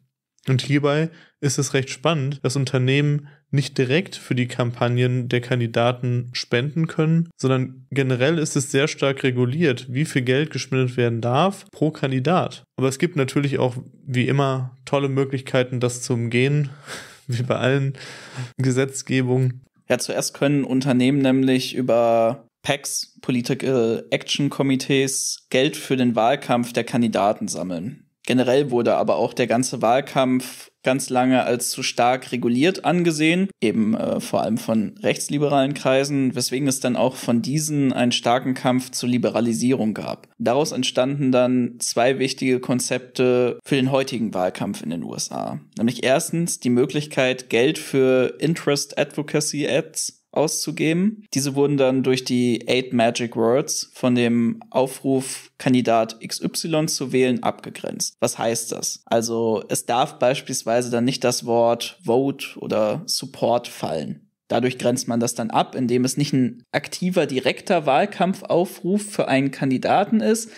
S2: Und hierbei ist es recht spannend, dass Unternehmen nicht direkt für die Kampagnen der Kandidaten spenden können, sondern generell ist es sehr stark reguliert, wie viel Geld gespendet werden darf pro Kandidat. Aber es gibt natürlich auch, wie immer, tolle Möglichkeiten, das zu umgehen, *laughs* wie bei allen Gesetzgebungen. Ja,
S1: zuerst können Unternehmen nämlich über PACs, Political Action Committees, Geld für den Wahlkampf der Kandidaten sammeln. Generell wurde aber auch der ganze Wahlkampf ganz lange als zu stark reguliert angesehen, eben äh, vor allem von rechtsliberalen Kreisen, weswegen es dann auch von diesen einen starken Kampf zur Liberalisierung gab. Daraus entstanden dann zwei wichtige Konzepte für den heutigen Wahlkampf in den USA, nämlich erstens die Möglichkeit, Geld für Interest Advocacy Ads auszugeben. Diese wurden dann durch die Eight Magic Words von dem Aufruf, Kandidat XY zu wählen, abgegrenzt. Was heißt das? Also es darf beispielsweise dann nicht das Wort Vote oder Support fallen. Dadurch grenzt man das dann ab, indem es nicht ein aktiver, direkter Wahlkampfaufruf für einen Kandidaten ist,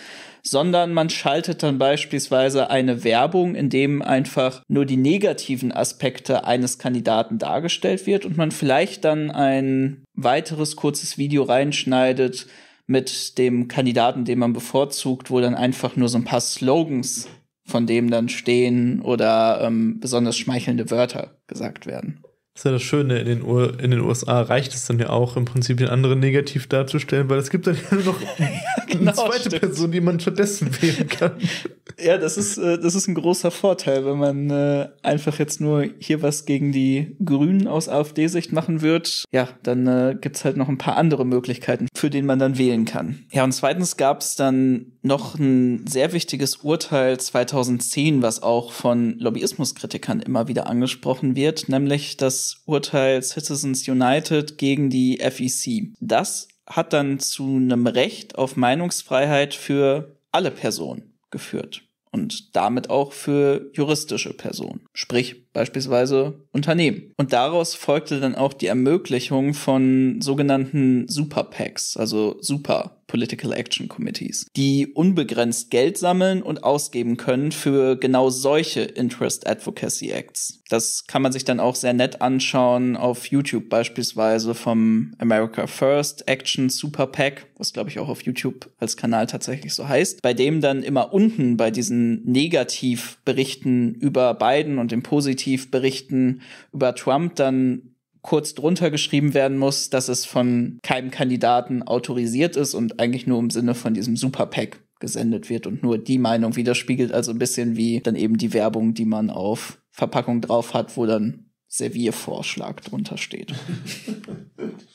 S1: sondern man schaltet dann beispielsweise eine Werbung, in dem einfach nur die negativen Aspekte eines Kandidaten dargestellt wird und man vielleicht dann ein weiteres kurzes Video reinschneidet mit dem Kandidaten, den man bevorzugt, wo dann einfach nur so ein paar Slogans von dem dann stehen oder ähm, besonders schmeichelnde Wörter gesagt werden.
S2: Das ist ja das Schöne, in den, U in den USA reicht es dann ja auch, im Prinzip den anderen negativ darzustellen, weil es gibt dann *laughs* ja nur noch ja, genau, eine zweite stimmt. Person, die man stattdessen *laughs* wählen kann. Ja, das ist, äh, das ist ein großer Vorteil, wenn man
S1: äh, einfach jetzt nur hier was gegen die Grünen aus AfD-Sicht machen wird. Ja, dann äh, gibt's halt noch ein paar andere Möglichkeiten, für den man dann wählen kann. Ja, und zweitens gab's dann noch ein sehr wichtiges Urteil 2010, was auch von Lobbyismuskritikern immer wieder angesprochen wird, nämlich, dass des Urteils Citizens United gegen die FEC. Das hat dann zu einem Recht auf Meinungsfreiheit für alle Personen geführt und damit auch für juristische Personen, sprich beispielsweise Unternehmen. Und daraus folgte dann auch die Ermöglichung von sogenannten Super PACs, also Super Political Action Committees, die unbegrenzt Geld sammeln und ausgeben können für genau solche Interest Advocacy Acts. Das kann man sich dann auch sehr nett anschauen auf YouTube beispielsweise vom America First Action Super Pack, was glaube ich auch auf YouTube als Kanal tatsächlich so heißt, bei dem dann immer unten bei diesen Negativberichten über Biden und den Positivberichten über Trump dann kurz drunter geschrieben werden muss, dass es von keinem Kandidaten autorisiert ist und eigentlich nur im Sinne von diesem Superpack gesendet wird und nur die Meinung widerspiegelt, also ein bisschen wie dann eben die Werbung, die man auf Verpackung drauf hat, wo dann Serviervorschlag drunter steht. *laughs*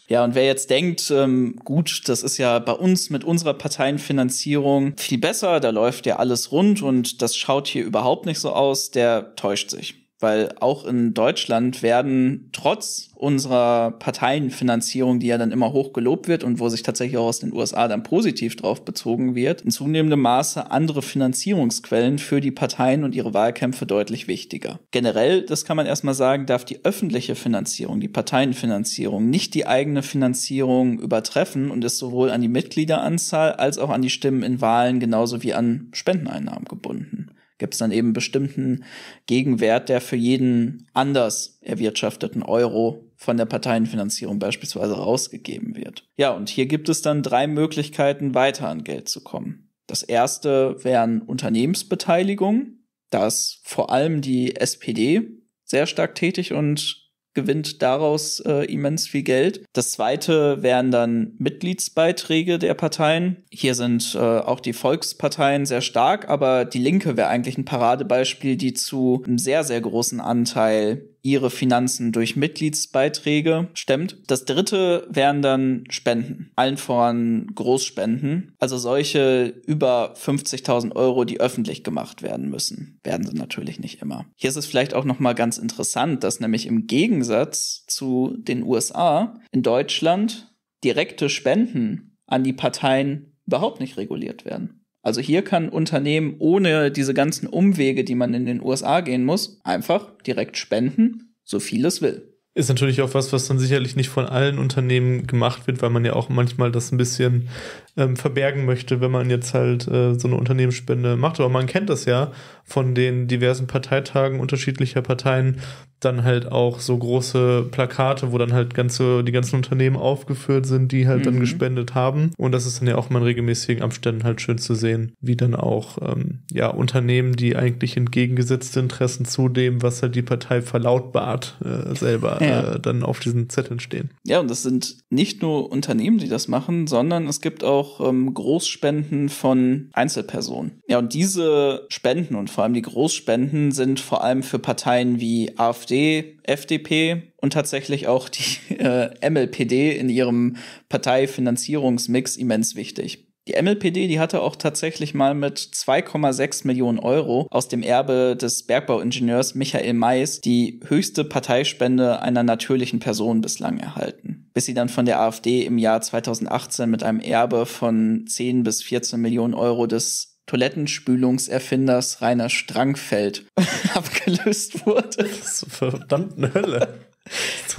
S1: ja, und wer jetzt denkt, ähm, gut, das ist ja bei uns mit unserer Parteienfinanzierung viel besser, da läuft ja alles rund und das schaut hier überhaupt nicht so aus, der täuscht sich. Weil auch in Deutschland werden trotz unserer Parteienfinanzierung, die ja dann immer hoch gelobt wird und wo sich tatsächlich auch aus den USA dann positiv drauf bezogen wird, in zunehmendem Maße andere Finanzierungsquellen für die Parteien und ihre Wahlkämpfe deutlich wichtiger. Generell, das kann man erstmal sagen, darf die öffentliche Finanzierung, die Parteienfinanzierung, nicht die eigene Finanzierung übertreffen und ist sowohl an die Mitgliederanzahl als auch an die Stimmen in Wahlen genauso wie an Spendeneinnahmen gebunden gibt es dann eben bestimmten Gegenwert, der für jeden anders erwirtschafteten Euro von der Parteienfinanzierung beispielsweise rausgegeben wird. Ja, und hier gibt es dann drei Möglichkeiten, weiter an Geld zu kommen. Das erste wären Unternehmensbeteiligung. Da ist vor allem die SPD sehr stark tätig und gewinnt daraus äh, immens viel Geld. Das zweite wären dann Mitgliedsbeiträge der Parteien. Hier sind äh, auch die Volksparteien sehr stark, aber die Linke wäre eigentlich ein Paradebeispiel, die zu einem sehr, sehr großen Anteil ihre Finanzen durch Mitgliedsbeiträge stemmt. Das dritte wären dann Spenden, allen voran Großspenden, also solche über 50.000 Euro, die öffentlich gemacht werden müssen. Werden sie natürlich nicht immer. Hier ist es vielleicht auch nochmal ganz interessant, dass nämlich im Gegensatz zu den USA in Deutschland direkte Spenden an die Parteien überhaupt nicht reguliert werden. Also hier kann ein Unternehmen ohne diese ganzen Umwege, die man in den USA gehen muss, einfach direkt spenden, so viel es will.
S2: Ist natürlich auch was, was dann sicherlich nicht von allen Unternehmen gemacht wird, weil man ja auch manchmal das ein bisschen ähm, verbergen möchte, wenn man jetzt halt äh, so eine Unternehmensspende macht. Aber man kennt das ja von den diversen Parteitagen unterschiedlicher Parteien dann halt auch so große Plakate, wo dann halt ganze, die ganzen Unternehmen aufgeführt sind, die halt mhm. dann gespendet haben. Und das ist dann ja auch mal in regelmäßigen Abständen halt schön zu sehen, wie dann auch ähm, ja, Unternehmen, die eigentlich entgegengesetzte Interessen zu dem, was halt die Partei verlautbart, äh, selber ja. äh, dann auf diesen Zetteln stehen.
S1: Ja, und das sind nicht nur Unternehmen, die das machen, sondern es gibt auch ähm, Großspenden von Einzelpersonen. Ja, und diese Spenden und vor allem die Großspenden sind vor allem für Parteien wie AfD, FDP und tatsächlich auch die *laughs* äh, MLPD in ihrem Parteifinanzierungsmix immens wichtig. Die MLPD, die hatte auch tatsächlich mal mit 2,6 Millionen Euro aus dem Erbe des Bergbauingenieurs Michael Mais die höchste Parteispende einer natürlichen Person bislang erhalten, bis sie dann von der AfD im Jahr 2018 mit einem Erbe von 10 bis 14 Millionen Euro des Toilettenspülungserfinders Rainer Strangfeld *laughs* abgelöst wurde. Das ist verdammte Hölle.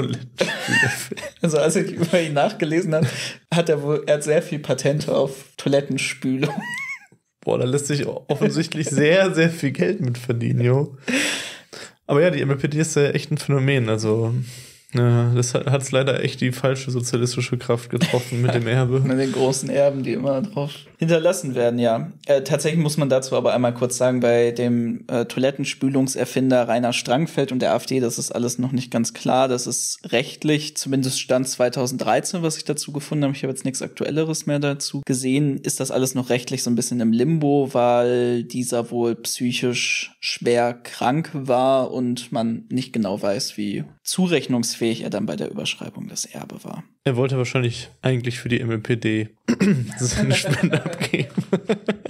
S1: *laughs* also als ich über ihn nachgelesen habe, hat er wohl, er hat sehr viel Patente auf Toilettenspülung.
S2: Boah, da lässt sich offensichtlich sehr, sehr viel Geld mit verdienen, jo. Aber ja, die MLPD ist ja echt ein Phänomen. Also ja, das hat es leider echt die falsche sozialistische Kraft getroffen mit dem Erbe. *laughs* mit
S1: den großen Erben, die immer drauf hinterlassen werden, ja. Äh, tatsächlich muss man dazu aber einmal kurz sagen, bei dem äh, Toilettenspülungserfinder Rainer Strangfeld und der AfD, das ist alles noch nicht ganz klar. Das ist rechtlich, zumindest Stand 2013, was ich dazu gefunden habe. Ich habe jetzt nichts Aktuelleres mehr dazu gesehen. Ist das alles noch rechtlich so ein bisschen im Limbo, weil dieser wohl psychisch schwer krank war und man nicht genau weiß, wie zurechnungsfähig er dann bei der Überschreibung das Erbe
S2: war. Er wollte wahrscheinlich eigentlich für die MLPD *laughs* seine Spende abgeben. *laughs*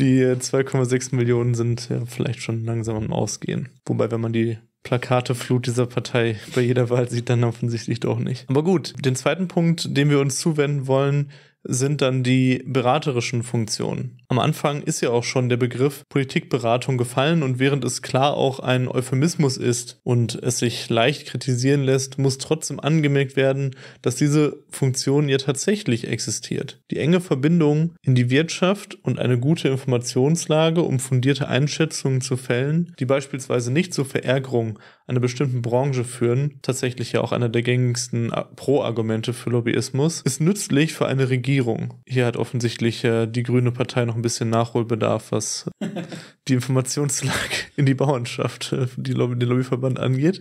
S2: die 2,6 äh, Millionen sind ja äh, vielleicht schon langsam am Ausgehen. Wobei, wenn man die Plakateflut dieser Partei bei jeder Wahl sieht, dann offensichtlich doch nicht. Aber gut, den zweiten Punkt, dem wir uns zuwenden wollen, sind dann die beraterischen Funktionen. Am Anfang ist ja auch schon der Begriff Politikberatung gefallen und während es klar auch ein Euphemismus ist und es sich leicht kritisieren lässt, muss trotzdem angemerkt werden, dass diese Funktion ja tatsächlich existiert. Die enge Verbindung in die Wirtschaft und eine gute Informationslage, um fundierte Einschätzungen zu fällen, die beispielsweise nicht zur Verärgerung einer bestimmten Branche führen, tatsächlich ja auch einer der gängigsten Pro-Argumente für Lobbyismus, ist nützlich für eine Regierung. Hier hat offensichtlich äh, die Grüne Partei noch ein ein bisschen Nachholbedarf, was *laughs* die Informationslage in die Bauernschaft, äh, die Lobby, den Lobbyverband angeht.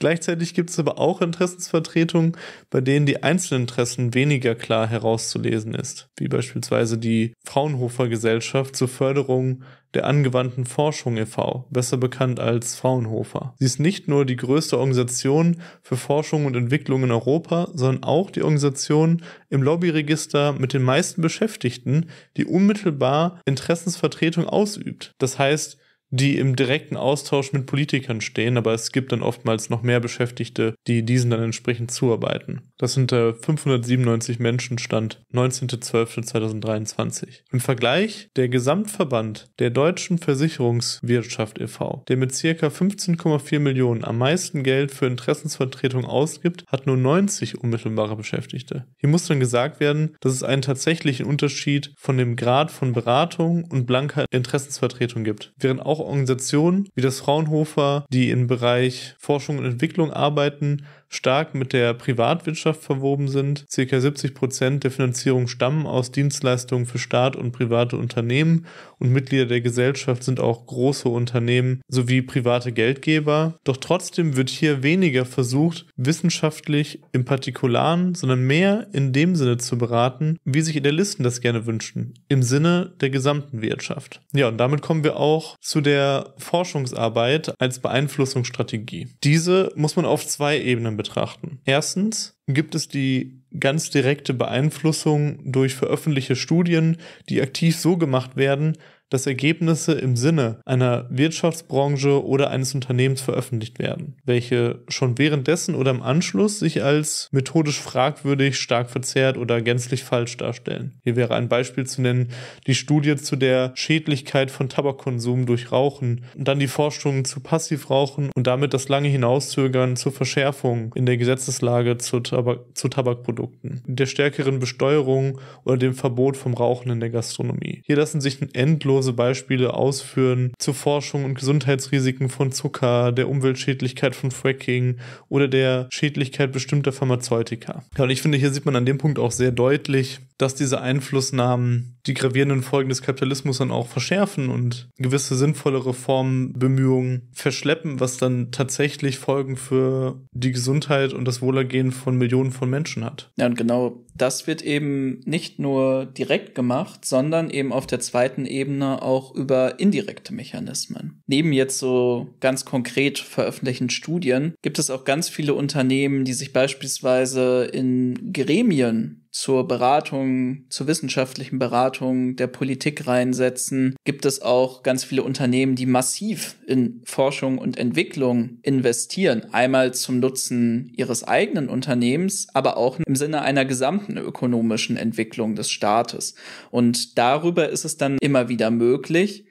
S2: Gleichzeitig gibt es aber auch Interessensvertretungen, bei denen die Einzelinteressen weniger klar herauszulesen ist, wie beispielsweise die Fraunhofer Gesellschaft zur Förderung der angewandten Forschung e.V., besser bekannt als Fraunhofer. Sie ist nicht nur die größte Organisation für Forschung und Entwicklung in Europa, sondern auch die Organisation im Lobbyregister mit den meisten Beschäftigten, die unmittelbar Interessensvertretung ausübt. Das heißt, die im direkten Austausch mit Politikern stehen, aber es gibt dann oftmals noch mehr Beschäftigte, die diesen dann entsprechend zuarbeiten. Das sind äh, 597 Menschen Stand 19.12.2023. Im Vergleich der Gesamtverband der deutschen Versicherungswirtschaft e.V., der mit circa 15,4 Millionen am meisten Geld für Interessensvertretung ausgibt, hat nur 90 unmittelbare Beschäftigte. Hier muss dann gesagt werden, dass es einen tatsächlichen Unterschied von dem Grad von Beratung und blanker Interessensvertretung gibt. Während auch Organisationen wie das Fraunhofer, die im Bereich Forschung und Entwicklung arbeiten, stark mit der Privatwirtschaft verwoben sind. Circa 70 Prozent der Finanzierung stammen aus Dienstleistungen für Staat und private Unternehmen und Mitglieder der Gesellschaft sind auch große Unternehmen sowie private Geldgeber. Doch trotzdem wird hier weniger versucht, wissenschaftlich im Partikularen, sondern mehr in dem Sinne zu beraten, wie sich Idealisten das gerne wünschen, im Sinne der gesamten Wirtschaft. Ja, und damit kommen wir auch zu der Forschungsarbeit als Beeinflussungsstrategie. Diese muss man auf zwei Ebenen betrachten. Erstens gibt es die ganz direkte Beeinflussung durch veröffentlichte Studien, die aktiv so gemacht werden, dass Ergebnisse im Sinne einer Wirtschaftsbranche oder eines Unternehmens veröffentlicht werden, welche schon währenddessen oder im Anschluss sich als methodisch fragwürdig, stark verzerrt oder gänzlich falsch darstellen. Hier wäre ein Beispiel zu nennen, die Studie zu der Schädlichkeit von Tabakkonsum durch Rauchen und dann die Forschungen zu Passivrauchen und damit das lange Hinauszögern zur Verschärfung in der Gesetzeslage zu, Tabak zu Tabakprodukten, der stärkeren Besteuerung oder dem Verbot vom Rauchen in der Gastronomie. Hier lassen sich endlos zahllose Beispiele ausführen zu Forschung und Gesundheitsrisiken von Zucker, der Umweltschädlichkeit von Fracking oder der Schädlichkeit bestimmter Pharmazeutika. Ja, und ich finde, hier sieht man an dem Punkt auch sehr deutlich, dass diese Einflussnahmen die gravierenden Folgen des Kapitalismus dann auch verschärfen und gewisse sinnvolle Reformbemühungen verschleppen, was dann tatsächlich Folgen für die Gesundheit und das Wohlergehen von Millionen von Menschen hat.
S1: Ja, und genau das wird eben nicht nur direkt gemacht, sondern eben auf der zweiten Ebene auch über indirekte Mechanismen. Neben jetzt so ganz konkret veröffentlichten Studien gibt es auch ganz viele Unternehmen, die sich beispielsweise in Gremien zur Beratung, zur wissenschaftlichen Beratung der Politik reinsetzen, gibt es auch ganz viele Unternehmen, die massiv in Forschung und Entwicklung investieren. Einmal zum Nutzen ihres eigenen Unternehmens, aber auch im Sinne einer gesamten ökonomischen Entwicklung des Staates. Und darüber ist es dann immer wieder möglich,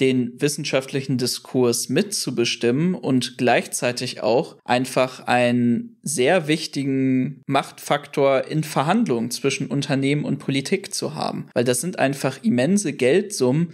S1: den wissenschaftlichen Diskurs mitzubestimmen und gleichzeitig auch einfach einen sehr wichtigen Machtfaktor in Verhandlungen zwischen Unternehmen und Politik zu haben. Weil das sind einfach immense Geldsummen,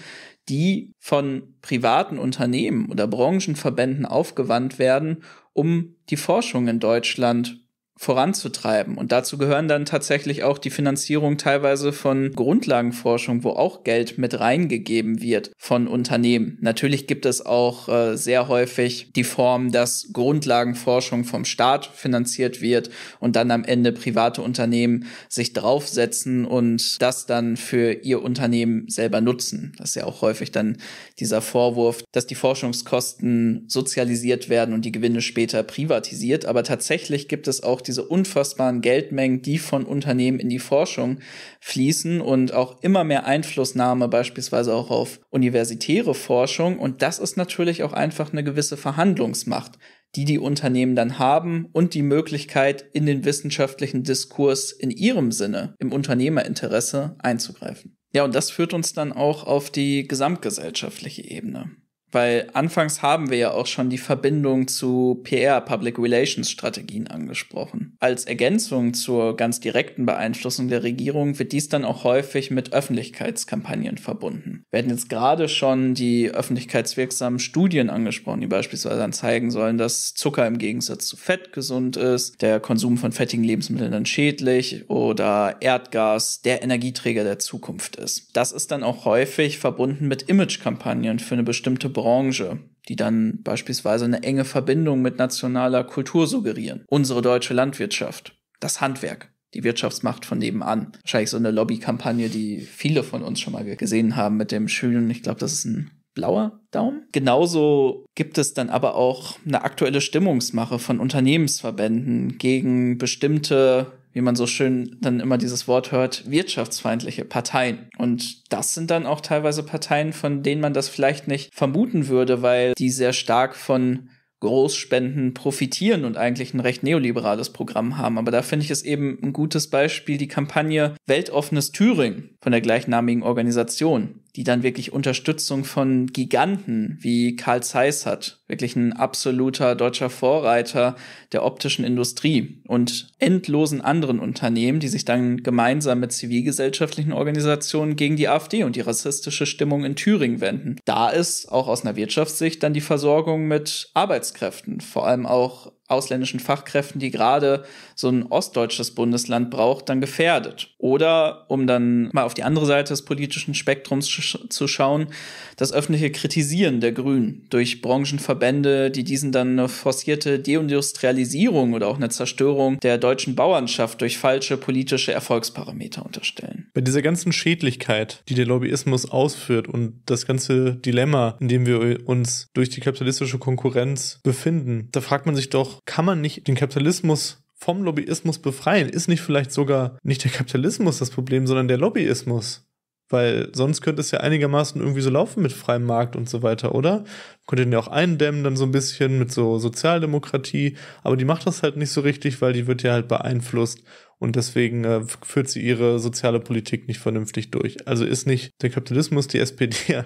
S1: die von privaten Unternehmen oder Branchenverbänden aufgewandt werden, um die Forschung in Deutschland voranzutreiben. Und dazu gehören dann tatsächlich auch die Finanzierung teilweise von Grundlagenforschung, wo auch Geld mit reingegeben wird von Unternehmen. Natürlich gibt es auch äh, sehr häufig die Form, dass Grundlagenforschung vom Staat finanziert wird und dann am Ende private Unternehmen sich draufsetzen und das dann für ihr Unternehmen selber nutzen. Das ist ja auch häufig dann dieser Vorwurf, dass die Forschungskosten sozialisiert werden und die Gewinne später privatisiert. Aber tatsächlich gibt es auch die diese unfassbaren Geldmengen, die von Unternehmen in die Forschung fließen und auch immer mehr Einflussnahme beispielsweise auch auf universitäre Forschung. Und das ist natürlich auch einfach eine gewisse Verhandlungsmacht, die die Unternehmen dann haben und die Möglichkeit, in den wissenschaftlichen Diskurs in ihrem Sinne, im Unternehmerinteresse einzugreifen. Ja, und das führt uns dann auch auf die gesamtgesellschaftliche Ebene. Weil anfangs haben wir ja auch schon die Verbindung zu PR, Public Relations Strategien angesprochen. Als Ergänzung zur ganz direkten Beeinflussung der Regierung wird dies dann auch häufig mit Öffentlichkeitskampagnen verbunden. Wir hatten jetzt gerade schon die öffentlichkeitswirksamen Studien angesprochen, die beispielsweise dann zeigen sollen, dass Zucker im Gegensatz zu Fett gesund ist, der Konsum von fettigen Lebensmitteln dann schädlich oder Erdgas der Energieträger der Zukunft ist. Das ist dann auch häufig verbunden mit Imagekampagnen für eine bestimmte Branche, die dann beispielsweise eine enge Verbindung mit nationaler Kultur suggerieren. Unsere deutsche Landwirtschaft, das Handwerk, die Wirtschaftsmacht von nebenan. Wahrscheinlich so eine Lobbykampagne, die viele von uns schon mal gesehen haben mit dem schönen, ich glaube, das ist ein blauer Daumen. Genauso gibt es dann aber auch eine aktuelle Stimmungsmache von Unternehmensverbänden gegen bestimmte wie man so schön dann immer dieses Wort hört, wirtschaftsfeindliche Parteien. Und das sind dann auch teilweise Parteien, von denen man das vielleicht nicht vermuten würde, weil die sehr stark von Großspenden profitieren und eigentlich ein recht neoliberales Programm haben. Aber da finde ich es eben ein gutes Beispiel, die Kampagne Weltoffenes Thüringen von der gleichnamigen Organisation die dann wirklich Unterstützung von Giganten wie Karl Zeiss hat. Wirklich ein absoluter deutscher Vorreiter der optischen Industrie und endlosen anderen Unternehmen, die sich dann gemeinsam mit zivilgesellschaftlichen Organisationen gegen die AfD und die rassistische Stimmung in Thüringen wenden. Da ist auch aus einer Wirtschaftssicht dann die Versorgung mit Arbeitskräften, vor allem auch ausländischen Fachkräften, die gerade so ein ostdeutsches Bundesland braucht, dann gefährdet. Oder, um dann mal auf die andere Seite des politischen Spektrums sch zu schauen, das öffentliche Kritisieren der Grünen durch Branchenverbände, die diesen dann eine forcierte Deindustrialisierung oder auch eine Zerstörung der deutschen Bauernschaft durch falsche politische Erfolgsparameter unterstellen.
S2: Bei dieser ganzen Schädlichkeit, die der Lobbyismus ausführt und das ganze Dilemma, in dem wir uns durch die kapitalistische Konkurrenz befinden, da fragt man sich doch, kann man nicht den Kapitalismus vom Lobbyismus befreien? Ist nicht vielleicht sogar nicht der Kapitalismus das Problem, sondern der Lobbyismus? Weil sonst könnte es ja einigermaßen irgendwie so laufen mit freiem Markt und so weiter, oder? Könnte den ja auch eindämmen dann so ein bisschen mit so Sozialdemokratie, aber die macht das halt nicht so richtig, weil die wird ja halt beeinflusst und deswegen äh, führt sie ihre soziale Politik nicht vernünftig durch. Also ist nicht der Kapitalismus, die SPD *laughs*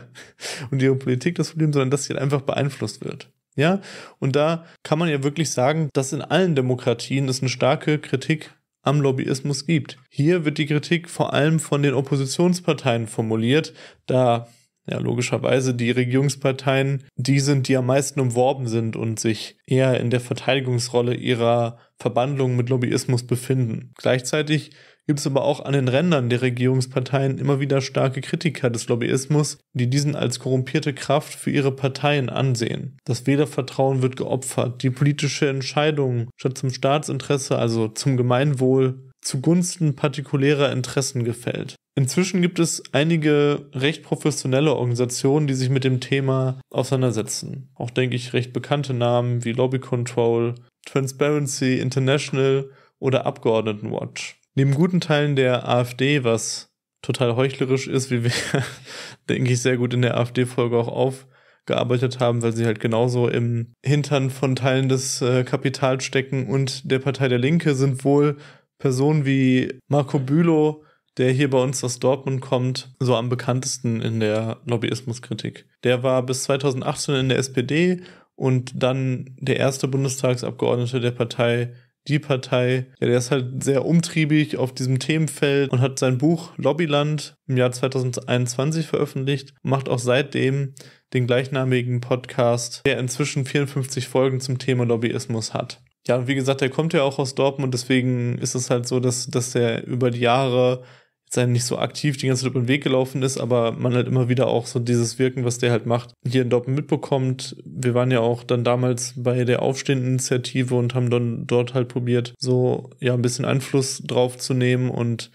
S2: und ihre Politik das Problem, sondern dass sie halt einfach beeinflusst wird. Ja, und da kann man ja wirklich sagen, dass in allen Demokratien es eine starke Kritik am Lobbyismus gibt. Hier wird die Kritik vor allem von den Oppositionsparteien formuliert, da ja logischerweise die Regierungsparteien die sind, die am meisten umworben sind und sich eher in der Verteidigungsrolle ihrer Verbandlung mit Lobbyismus befinden. Gleichzeitig gibt es aber auch an den Rändern der Regierungsparteien immer wieder starke Kritiker des Lobbyismus, die diesen als korrumpierte Kraft für ihre Parteien ansehen. Das Wählervertrauen wird geopfert, die politische Entscheidung statt zum Staatsinteresse, also zum Gemeinwohl, zugunsten partikulärer Interessen gefällt. Inzwischen gibt es einige recht professionelle Organisationen, die sich mit dem Thema auseinandersetzen. Auch denke ich recht bekannte Namen wie Lobby Control, Transparency International oder Abgeordnetenwatch neben guten Teilen der AfD, was total heuchlerisch ist, wie wir, *laughs* denke ich, sehr gut in der AfD-Folge auch aufgearbeitet haben, weil sie halt genauso im Hintern von Teilen des äh, Kapitals stecken und der Partei der Linke sind wohl Personen wie Marco Bülow, der hier bei uns aus Dortmund kommt, so am bekanntesten in der Lobbyismuskritik. Der war bis 2018 in der SPD und dann der erste Bundestagsabgeordnete der Partei die Partei. Ja, der ist halt sehr umtriebig auf diesem Themenfeld und hat sein Buch Lobbyland im Jahr 2021 veröffentlicht, und macht auch seitdem den gleichnamigen Podcast, der inzwischen 54 Folgen zum Thema Lobbyismus hat. Ja, und wie gesagt, er kommt ja auch aus Dortmund, deswegen ist es halt so, dass, dass er über die Jahre jetzt halt nicht so aktiv die ganze Zeit über den Weg gelaufen ist, aber man halt immer wieder auch so dieses Wirken, was der halt macht, hier in Dortmund mitbekommt. Wir waren ja auch dann damals bei der Aufstehenden-Initiative und haben dann dort halt probiert, so ja ein bisschen Einfluss drauf zu nehmen und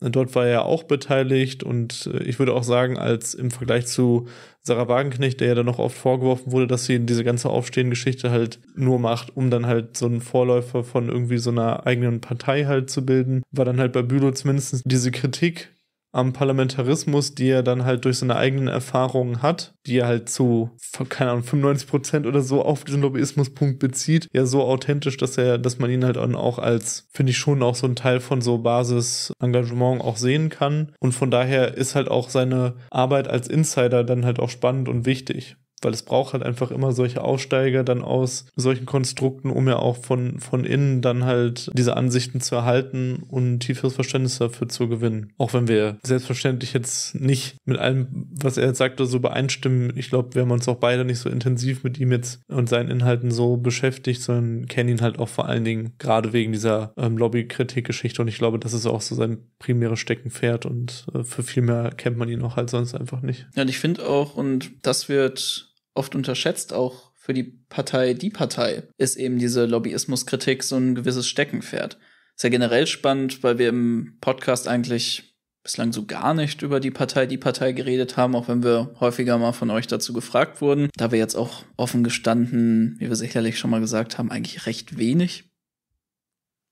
S2: Dort war er ja auch beteiligt und äh, ich würde auch sagen, als im Vergleich zu Sarah Wagenknecht, der ja dann noch oft vorgeworfen wurde, dass sie diese ganze Aufstehen-Geschichte halt nur macht, um dann halt so einen Vorläufer von irgendwie so einer eigenen Partei halt zu bilden, war dann halt bei Bülow zumindest diese Kritik am Parlamentarismus, die er dann halt durch seine eigenen Erfahrungen hat, die er halt zu, keine Ahnung, 95 Prozent oder so auf diesen Lobbyismuspunkt bezieht, ja so authentisch, dass er, dass man ihn halt dann auch als, finde ich schon auch so ein Teil von so Basisengagement auch sehen kann. Und von daher ist halt auch seine Arbeit als Insider dann halt auch spannend und wichtig weil es braucht halt einfach immer solche Aussteiger dann aus solchen Konstrukten, um ja auch von, von innen dann halt diese Ansichten zu erhalten und ein tieferes Verständnis dafür zu gewinnen. Auch wenn wir selbstverständlich jetzt nicht mit allem, was er jetzt sagte, so übereinstimmen. Ich glaube, wir haben uns auch beide nicht so intensiv mit ihm jetzt und seinen Inhalten so beschäftigt, sondern kennen ihn halt auch vor allen Dingen gerade wegen dieser ähm, lobbykritik und ich glaube, das ist auch so sein primäres Steckenpferd und äh, für viel mehr kennt man ihn auch halt sonst einfach nicht.
S1: Ja, und ich finde auch, und das wird oft unterschätzt, auch für die Partei Die Partei, ist eben diese Lobbyismuskritik so ein gewisses Steckenpferd. Ist ja generell spannend, weil wir im Podcast eigentlich bislang so gar nicht über die Partei Die Partei geredet haben, auch wenn wir häufiger mal von euch dazu gefragt wurden. Da wir jetzt auch offen gestanden, wie wir sicherlich schon mal gesagt haben, eigentlich recht wenig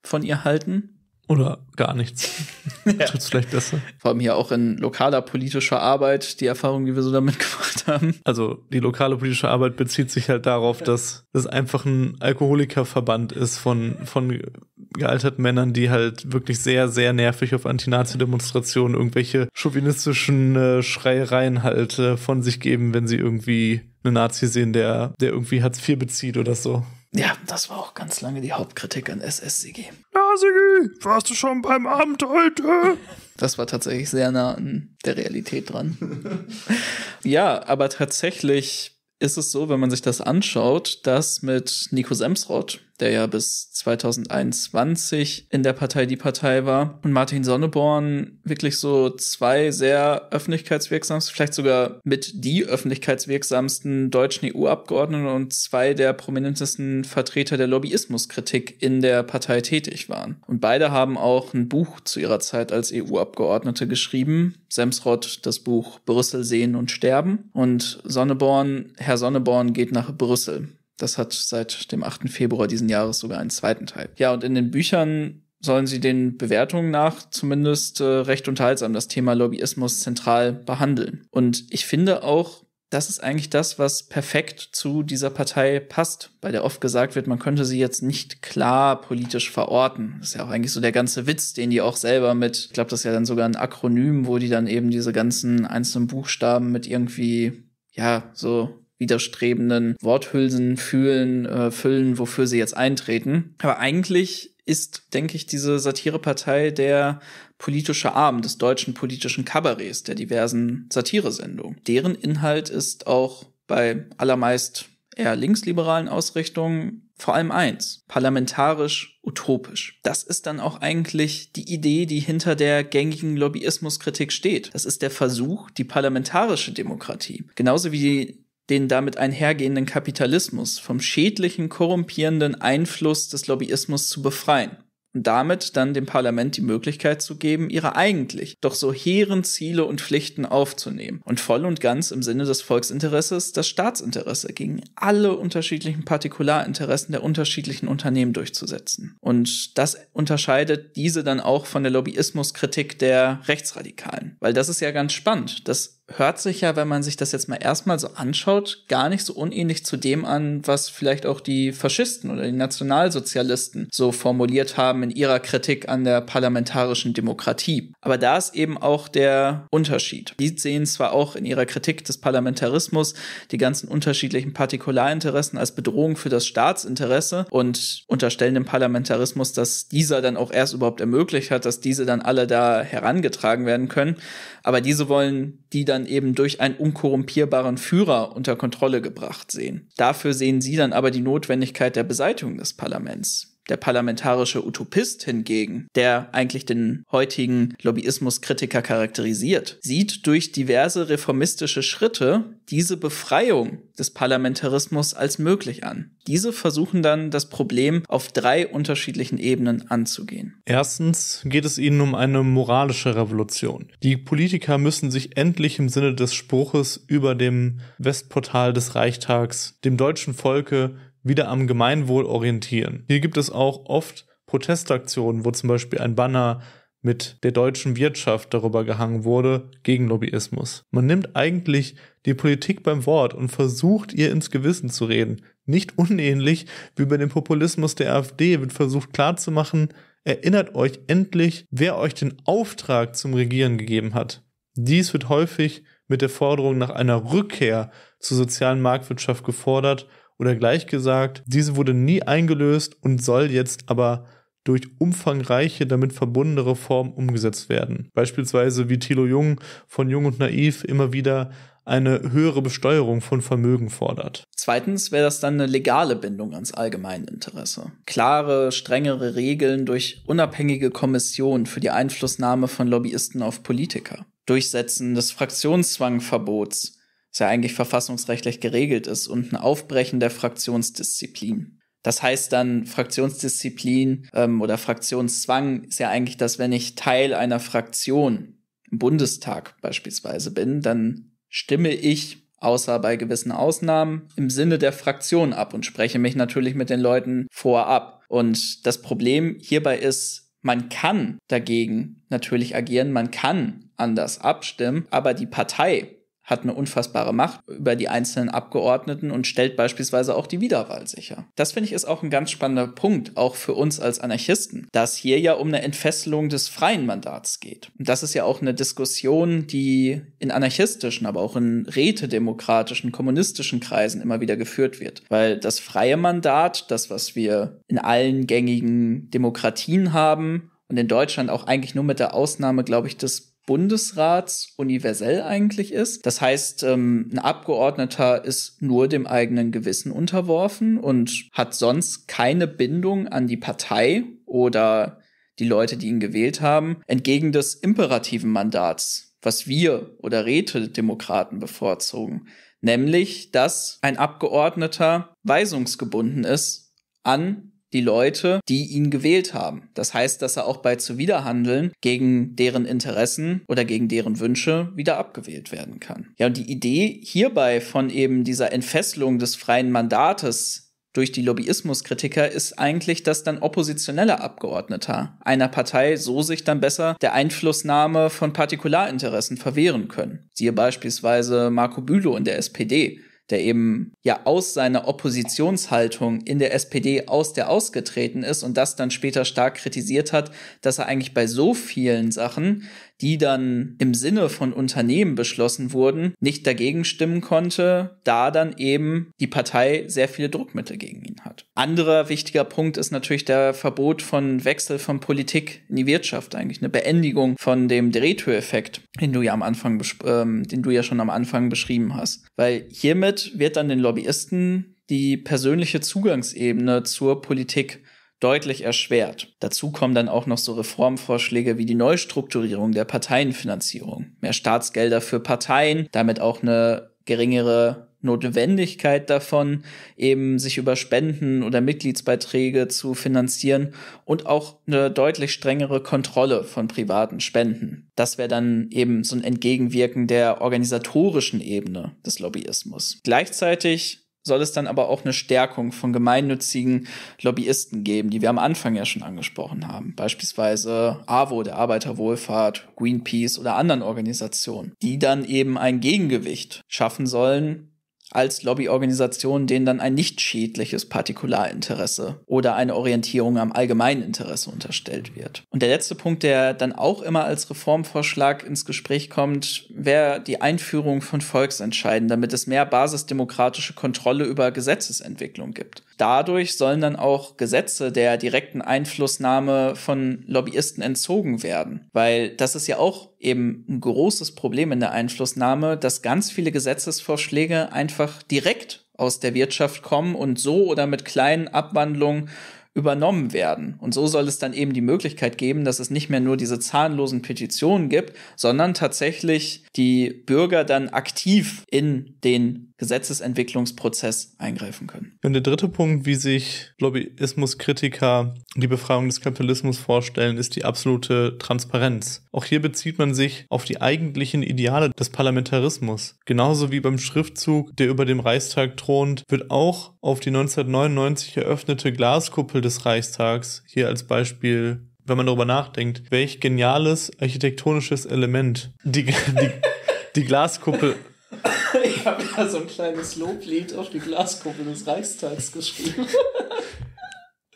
S1: von ihr halten.
S2: Oder gar nichts. *laughs* ja. Tut's vielleicht besser.
S1: Vor allem hier auch in lokaler politischer Arbeit die
S2: Erfahrung, die wir so damit *laughs* gemacht haben. Also die lokale politische Arbeit bezieht sich halt darauf, dass das einfach ein Alkoholikerverband ist von, von gealterten Männern, die halt wirklich sehr, sehr nervig auf anti nazi demonstrationen irgendwelche chauvinistischen äh, Schreiereien halt äh, von sich geben, wenn sie irgendwie einen Nazi sehen, der, der irgendwie Hartz IV bezieht oder so.
S1: Ja, das war auch ganz lange die Hauptkritik an SSCG. Sigi, warst du schon beim Abend heute? *laughs* Das war tatsächlich sehr nah an der Realität dran. *laughs* ja, aber tatsächlich ist es so, wenn man sich das anschaut, dass mit Nico Semsrott der ja bis 2021 in der Partei die Partei war. Und Martin Sonneborn wirklich so zwei sehr öffentlichkeitswirksamste, vielleicht sogar mit die öffentlichkeitswirksamsten deutschen EU-Abgeordneten und zwei der prominentesten Vertreter der Lobbyismuskritik in der Partei tätig waren. Und beide haben auch ein Buch zu ihrer Zeit als EU-Abgeordnete geschrieben. Semsrott das Buch Brüssel sehen und sterben und Sonneborn, Herr Sonneborn geht nach Brüssel. Das hat seit dem 8. Februar diesen Jahres sogar einen zweiten Teil. Ja, und in den Büchern sollen sie den Bewertungen nach zumindest äh, recht unterhaltsam das Thema Lobbyismus zentral behandeln. Und ich finde auch, das ist eigentlich das, was perfekt zu dieser Partei passt, bei der oft gesagt wird, man könnte sie jetzt nicht klar politisch verorten. Das ist ja auch eigentlich so der ganze Witz, den die auch selber mit, ich glaube, das ist ja dann sogar ein Akronym, wo die dann eben diese ganzen einzelnen Buchstaben mit irgendwie, ja, so widerstrebenden Worthülsen fühlen, äh, füllen, wofür sie jetzt eintreten. Aber eigentlich ist, denke ich, diese Satirepartei der politische Arm des deutschen politischen Kabarets, der diversen Satiresendung. Deren Inhalt ist auch bei allermeist eher linksliberalen Ausrichtungen vor allem eins, parlamentarisch utopisch. Das ist dann auch eigentlich die Idee, die hinter der gängigen Lobbyismuskritik steht. Das ist der Versuch, die parlamentarische Demokratie, genauso wie die den damit einhergehenden Kapitalismus vom schädlichen, korrumpierenden Einfluss des Lobbyismus zu befreien und damit dann dem Parlament die Möglichkeit zu geben, ihre eigentlich doch so hehren Ziele und Pflichten aufzunehmen und voll und ganz im Sinne des Volksinteresses das Staatsinteresse gegen alle unterschiedlichen Partikularinteressen der unterschiedlichen Unternehmen durchzusetzen. Und das unterscheidet diese dann auch von der Lobbyismuskritik der Rechtsradikalen, weil das ist ja ganz spannend, dass hört sich ja, wenn man sich das jetzt mal erstmal so anschaut, gar nicht so unähnlich zu dem an, was vielleicht auch die Faschisten oder die Nationalsozialisten so formuliert haben in ihrer Kritik an der parlamentarischen Demokratie. Aber da ist eben auch der Unterschied. Die sehen zwar auch in ihrer Kritik des Parlamentarismus die ganzen unterschiedlichen Partikularinteressen als Bedrohung für das Staatsinteresse und unterstellen dem Parlamentarismus, dass dieser dann auch erst überhaupt ermöglicht hat, dass diese dann alle da herangetragen werden können. Aber diese wollen die dann dann eben durch einen unkorrumpierbaren Führer unter Kontrolle gebracht sehen. Dafür sehen sie dann aber die Notwendigkeit der Beseitigung des Parlaments. Der parlamentarische Utopist hingegen, der eigentlich den heutigen Lobbyismuskritiker charakterisiert, sieht durch diverse reformistische Schritte diese Befreiung des Parlamentarismus als möglich an. Diese versuchen dann, das Problem auf drei unterschiedlichen Ebenen anzugehen.
S2: Erstens geht es ihnen um eine moralische Revolution. Die Politiker müssen sich endlich im Sinne des Spruches über dem Westportal des Reichstags, dem deutschen Volke, wieder am Gemeinwohl orientieren. Hier gibt es auch oft Protestaktionen, wo zum Beispiel ein Banner mit der deutschen Wirtschaft darüber gehangen wurde, gegen Lobbyismus. Man nimmt eigentlich die Politik beim Wort und versucht ihr ins Gewissen zu reden. Nicht unähnlich wie bei dem Populismus der AfD wird versucht klarzumachen, erinnert euch endlich, wer euch den Auftrag zum Regieren gegeben hat. Dies wird häufig mit der Forderung nach einer Rückkehr zur sozialen Marktwirtschaft gefordert oder gleich gesagt, diese wurde nie eingelöst und soll jetzt aber durch umfangreiche, damit verbundene Reformen umgesetzt werden. Beispielsweise wie Thilo Jung von Jung und Naiv immer wieder eine höhere Besteuerung von Vermögen fordert.
S1: Zweitens wäre das dann eine legale Bindung ans allgemeine Interesse. Klare, strengere Regeln durch unabhängige Kommissionen für die Einflussnahme von Lobbyisten auf Politiker. Durchsetzen des Fraktionszwangverbots ja eigentlich verfassungsrechtlich geregelt ist, und ein Aufbrechen der Fraktionsdisziplin. Das heißt dann, Fraktionsdisziplin ähm, oder Fraktionszwang ist ja eigentlich, dass wenn ich Teil einer Fraktion im Bundestag beispielsweise bin, dann stimme ich außer bei gewissen Ausnahmen im Sinne der Fraktion ab und spreche mich natürlich mit den Leuten vorab. Und das Problem hierbei ist, man kann dagegen natürlich agieren, man kann anders abstimmen, aber die Partei hat eine unfassbare Macht über die einzelnen Abgeordneten und stellt beispielsweise auch die Wiederwahl sicher. Das finde ich ist auch ein ganz spannender Punkt, auch für uns als Anarchisten, dass hier ja um eine Entfesselung des freien Mandats geht. Und das ist ja auch eine Diskussion, die in anarchistischen, aber auch in rätedemokratischen, kommunistischen Kreisen immer wieder geführt wird. Weil das freie Mandat, das, was wir in allen gängigen Demokratien haben, und in Deutschland auch eigentlich nur mit der Ausnahme, glaube ich, des Bundesrats universell eigentlich ist. Das heißt, ähm, ein Abgeordneter ist nur dem eigenen Gewissen unterworfen und hat sonst keine Bindung an die Partei oder die Leute, die ihn gewählt haben, entgegen des imperativen Mandats, was wir oder Rätedemokraten bevorzugen, nämlich, dass ein Abgeordneter weisungsgebunden ist an die Leute, die ihn gewählt haben. Das heißt, dass er auch bei Zuwiderhandeln gegen deren Interessen oder gegen deren Wünsche wieder abgewählt werden kann. Ja, und die Idee hierbei von eben dieser Entfesselung des freien Mandates durch die Lobbyismuskritiker ist eigentlich, dass dann oppositionelle Abgeordneter einer Partei so sich dann besser der Einflussnahme von Partikularinteressen verwehren können. Siehe beispielsweise Marco Bülow in der SPD der eben ja aus seiner Oppositionshaltung in der SPD aus der ausgetreten ist und das dann später stark kritisiert hat, dass er eigentlich bei so vielen Sachen die dann im Sinne von Unternehmen beschlossen wurden, nicht dagegen stimmen konnte, da dann eben die Partei sehr viele Druckmittel gegen ihn hat. Anderer wichtiger Punkt ist natürlich der Verbot von Wechsel von Politik in die Wirtschaft, eigentlich eine Beendigung von dem Drehtüreffekt, den du ja am Anfang, ähm, den du ja schon am Anfang beschrieben hast. Weil hiermit wird dann den Lobbyisten die persönliche Zugangsebene zur Politik deutlich erschwert. Dazu kommen dann auch noch so Reformvorschläge wie die Neustrukturierung der Parteienfinanzierung, mehr Staatsgelder für Parteien, damit auch eine geringere Notwendigkeit davon, eben sich über Spenden oder Mitgliedsbeiträge zu finanzieren und auch eine deutlich strengere Kontrolle von privaten Spenden. Das wäre dann eben so ein Entgegenwirken der organisatorischen Ebene des Lobbyismus. Gleichzeitig soll es dann aber auch eine Stärkung von gemeinnützigen Lobbyisten geben, die wir am Anfang ja schon angesprochen haben. Beispielsweise AWO, der Arbeiterwohlfahrt, Greenpeace oder anderen Organisationen, die dann eben ein Gegengewicht schaffen sollen als Lobbyorganisation denen dann ein nicht schädliches Partikularinteresse oder eine Orientierung am allgemeinen Interesse unterstellt wird. Und der letzte Punkt, der dann auch immer als Reformvorschlag ins Gespräch kommt, wäre die Einführung von Volksentscheiden, damit es mehr basisdemokratische Kontrolle über Gesetzesentwicklung gibt dadurch sollen dann auch Gesetze der direkten Einflussnahme von Lobbyisten entzogen werden. Weil das ist ja auch eben ein großes Problem in der Einflussnahme, dass ganz viele Gesetzesvorschläge einfach direkt aus der Wirtschaft kommen und so oder mit kleinen Abwandlungen übernommen werden. Und so soll es dann eben die Möglichkeit geben, dass es nicht mehr nur diese zahnlosen Petitionen gibt, sondern tatsächlich die Bürger dann aktiv in den Gesetzesentwicklungsprozess eingreifen können.
S2: Und der dritte Punkt, wie sich Lobbyismuskritiker die Befreiung des Kapitalismus vorstellen, ist die absolute Transparenz. Auch hier bezieht man sich auf die eigentlichen Ideale des Parlamentarismus. Genauso wie beim Schriftzug, der über dem Reichstag thront, wird auch auf die 1999 eröffnete Glaskuppel des Reichstags hier als Beispiel wenn man darüber nachdenkt, welch geniales architektonisches Element die, die, die Glaskuppel
S1: *laughs* habe ja so ein kleines Loblied auf die Glaskuppel des Reichstags geschrieben.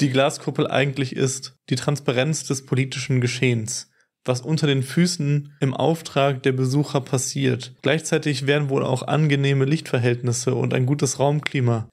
S2: Die Glaskuppel eigentlich ist die Transparenz des politischen Geschehens was unter den Füßen im Auftrag der Besucher passiert. Gleichzeitig wären wohl auch angenehme Lichtverhältnisse und ein gutes Raumklima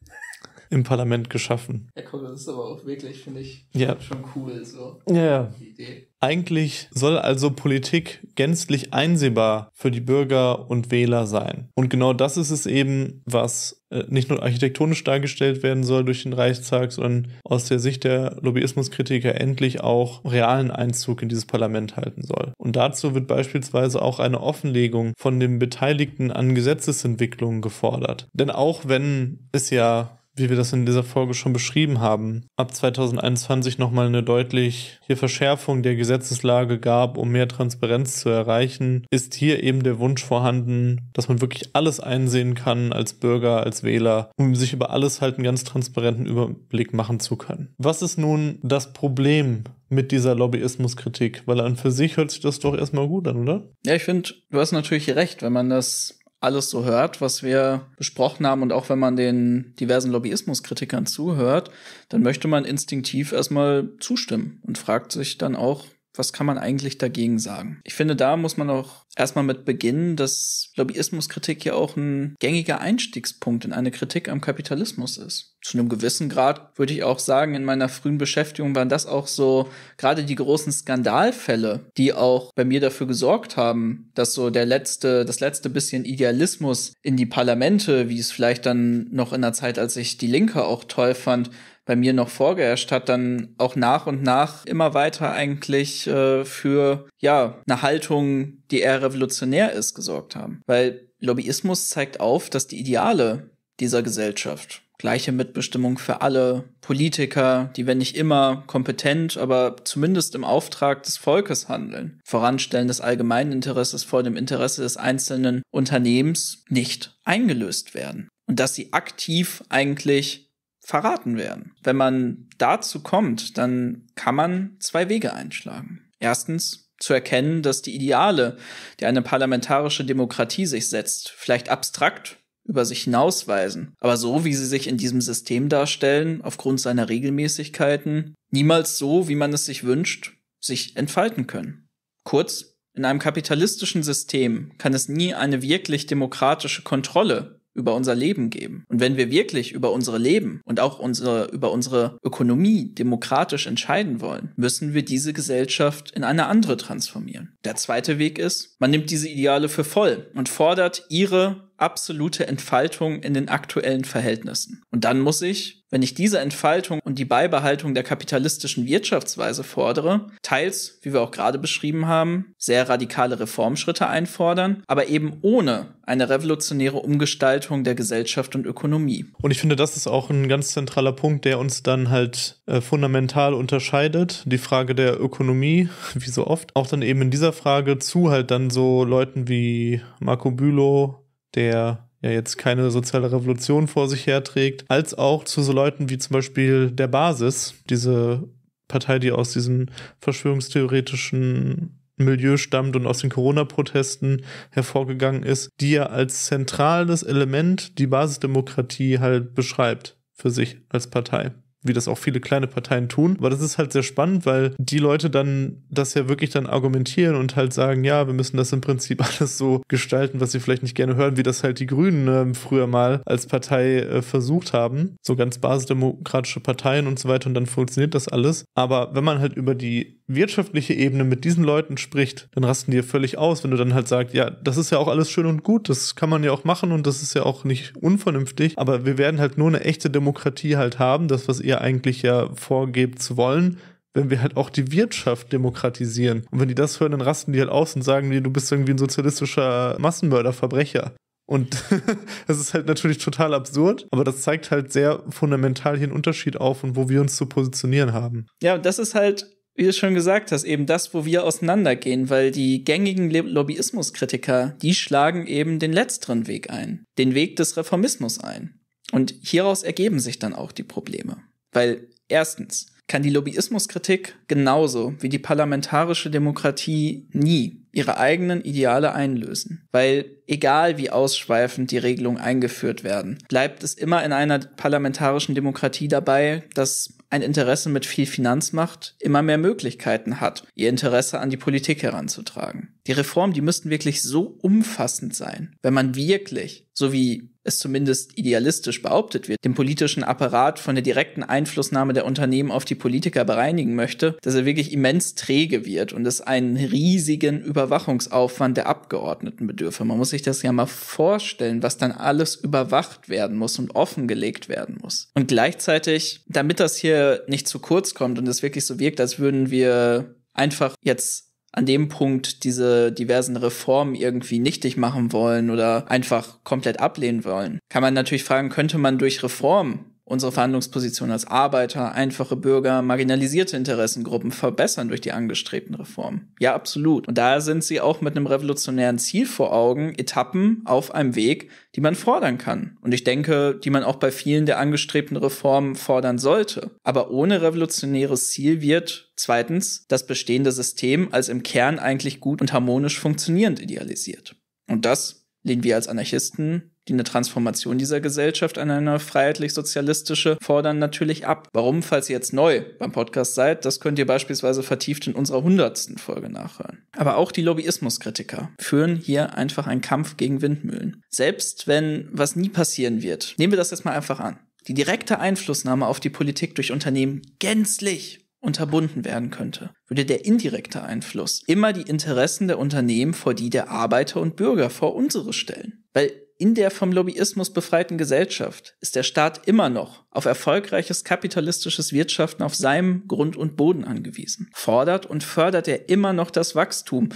S2: im Parlament geschaffen.
S1: Ja, komm, das ist aber auch wirklich, finde ich, ja. schon cool, so. Ja, ja.
S2: Die Idee. Eigentlich soll also Politik gänzlich einsehbar für die Bürger und Wähler sein. Und genau das ist es eben, was äh, nicht nur architektonisch dargestellt werden soll durch den Reichstag, sondern aus der Sicht der Lobbyismuskritiker endlich auch realen Einzug in dieses Parlament halten soll. Und dazu wird beispielsweise auch eine Offenlegung von den Beteiligten an Gesetzesentwicklungen gefordert. Denn auch wenn es ja wie wir das in dieser Folge schon beschrieben haben, ab 2021 nochmal eine deutliche Verschärfung der Gesetzeslage gab, um mehr Transparenz zu erreichen, ist hier eben der Wunsch vorhanden, dass man wirklich alles einsehen kann als Bürger, als Wähler, um sich über alles halt einen ganz transparenten Überblick machen zu können. Was ist nun das Problem mit dieser Lobbyismuskritik? Weil an für sich hört sich das doch erstmal gut an, oder?
S1: Ja, ich finde, du hast natürlich recht, wenn man das alles so hört, was wir besprochen haben und auch wenn man den diversen Lobbyismuskritikern zuhört, dann möchte man instinktiv erstmal zustimmen und fragt sich dann auch, was kann man eigentlich dagegen sagen? Ich finde, da muss man auch erstmal mit beginnen, dass Lobbyismuskritik ja auch ein gängiger Einstiegspunkt in eine Kritik am Kapitalismus ist. Zu einem gewissen Grad würde ich auch sagen, in meiner frühen Beschäftigung waren das auch so gerade die großen Skandalfälle, die auch bei mir dafür gesorgt haben, dass so der letzte, das letzte bisschen Idealismus in die Parlamente, wie es vielleicht dann noch in der Zeit, als ich die Linke auch toll fand, bei mir noch vorgeherrscht hat, dann auch nach und nach immer weiter eigentlich äh, für ja eine Haltung, die eher revolutionär ist, gesorgt haben. Weil Lobbyismus zeigt auf, dass die Ideale dieser Gesellschaft gleiche Mitbestimmung für alle, Politiker, die wenn nicht immer kompetent, aber zumindest im Auftrag des Volkes handeln, voranstellen des allgemeinen Interesses vor dem Interesse des einzelnen Unternehmens nicht eingelöst werden. Und dass sie aktiv eigentlich verraten werden. Wenn man dazu kommt, dann kann man zwei Wege einschlagen. Erstens zu erkennen, dass die Ideale, die eine parlamentarische Demokratie sich setzt, vielleicht abstrakt über sich hinausweisen, aber so, wie sie sich in diesem System darstellen, aufgrund seiner Regelmäßigkeiten, niemals so, wie man es sich wünscht, sich entfalten können. Kurz, in einem kapitalistischen System kann es nie eine wirklich demokratische Kontrolle über unser Leben geben. Und wenn wir wirklich über unsere Leben und auch unsere, über unsere Ökonomie demokratisch entscheiden wollen, müssen wir diese Gesellschaft in eine andere transformieren. Der zweite Weg ist, man nimmt diese Ideale für voll und fordert ihre absolute Entfaltung in den aktuellen Verhältnissen. Und dann muss ich, wenn ich diese Entfaltung und die Beibehaltung der kapitalistischen Wirtschaftsweise fordere, teils, wie wir auch gerade beschrieben haben, sehr radikale Reformschritte einfordern, aber eben ohne eine revolutionäre
S2: Umgestaltung der Gesellschaft und Ökonomie. Und ich finde, das ist auch ein ganz zentraler Punkt, der uns dann halt äh, fundamental unterscheidet. Die Frage der Ökonomie, wie so oft, auch dann eben in dieser Frage zu halt dann so Leuten wie Marco Bülow, der ja jetzt keine soziale Revolution vor sich herträgt, als auch zu so Leuten wie zum Beispiel der Basis, diese Partei, die aus diesem verschwörungstheoretischen Milieu stammt und aus den Corona-Protesten hervorgegangen ist, die ja als zentrales Element die Basisdemokratie halt beschreibt für sich als Partei wie das auch viele kleine Parteien tun. Aber das ist halt sehr spannend, weil die Leute dann das ja wirklich dann argumentieren und halt sagen, ja, wir müssen das im Prinzip *laughs* alles so gestalten, was sie vielleicht nicht gerne hören, wie das halt die Grünen äh, früher mal als Partei äh, versucht haben. So ganz basisdemokratische Parteien und so weiter und dann funktioniert das alles. Aber wenn man halt über die wirtschaftliche Ebene mit diesen Leuten spricht, dann rasten die ja völlig aus, wenn du dann halt sagst, ja, das ist ja auch alles schön und gut, das kann man ja auch machen und das ist ja auch nicht unvernünftig, aber wir werden halt nur eine echte Demokratie halt haben, das, was ihr ihr eigentlich ja vorgebt zu wollen, wenn wir halt auch die Wirtschaft demokratisieren. Und wenn die das hören, dann rasten die halt aus und sagen dir, du bist irgendwie ein sozialistischer Massenmörderverbrecher. Und *laughs* das ist halt natürlich total absurd, aber das zeigt halt sehr fundamental hier einen Unterschied auf und wo wir uns zu positionieren haben.
S1: Ja, und das ist halt wie du schon gesagt hast, eben das, wo wir auseinandergehen, weil die gängigen Lobbyismuskritiker, die schlagen eben den letzteren Weg ein, den Weg des Reformismus ein. Und hieraus ergeben sich dann auch die Probleme. Weil erstens kann die Lobbyismuskritik genauso wie die parlamentarische Demokratie nie ihre eigenen Ideale einlösen. Weil egal wie ausschweifend die Regelungen eingeführt werden, bleibt es immer in einer parlamentarischen Demokratie dabei, dass ein Interesse mit viel Finanzmacht immer mehr Möglichkeiten hat, ihr Interesse an die Politik heranzutragen. Die Reformen, die müssten wirklich so umfassend sein, wenn man wirklich, so wie es zumindest idealistisch behauptet wird, den politischen Apparat von der direkten Einflussnahme der Unternehmen auf die Politiker bereinigen möchte, dass er wirklich immens träge wird und es einen riesigen Überwachungsaufwand der Abgeordneten bedürfe. Man muss sich das ja mal vorstellen, was dann alles überwacht werden muss und offengelegt werden muss. Und gleichzeitig, damit das hier nicht zu kurz kommt und es wirklich so wirkt, als würden wir einfach jetzt an dem Punkt diese diversen Reformen irgendwie nichtig machen wollen oder einfach komplett ablehnen wollen. Kann man natürlich fragen, könnte man durch Reformen unsere Verhandlungsposition als Arbeiter, einfache Bürger, marginalisierte Interessengruppen verbessern durch die angestrebten Reformen. Ja, absolut. Und daher sind sie auch mit einem revolutionären Ziel vor Augen, Etappen auf einem Weg, die man fordern kann. Und ich denke, die man auch bei vielen der angestrebten Reformen fordern sollte. Aber ohne revolutionäres Ziel wird zweitens das bestehende System als im Kern eigentlich gut und harmonisch funktionierend idealisiert. Und das lehnen wir als Anarchisten die eine Transformation dieser Gesellschaft an eine freiheitlich-sozialistische fordern, natürlich ab. Warum, falls ihr jetzt neu beim Podcast seid, das könnt ihr beispielsweise vertieft in unserer hundertsten Folge nachhören. Aber auch die Lobbyismuskritiker führen hier einfach einen Kampf gegen Windmühlen. Selbst wenn was nie passieren wird, nehmen wir das jetzt mal einfach an. Die direkte Einflussnahme auf die Politik durch Unternehmen gänzlich unterbunden werden könnte, würde der indirekte Einfluss immer die Interessen der Unternehmen vor die der Arbeiter und Bürger vor unsere stellen. Weil in der vom Lobbyismus befreiten Gesellschaft ist der Staat immer noch auf erfolgreiches kapitalistisches Wirtschaften auf seinem Grund und Boden angewiesen. Fordert und fördert er immer noch das Wachstum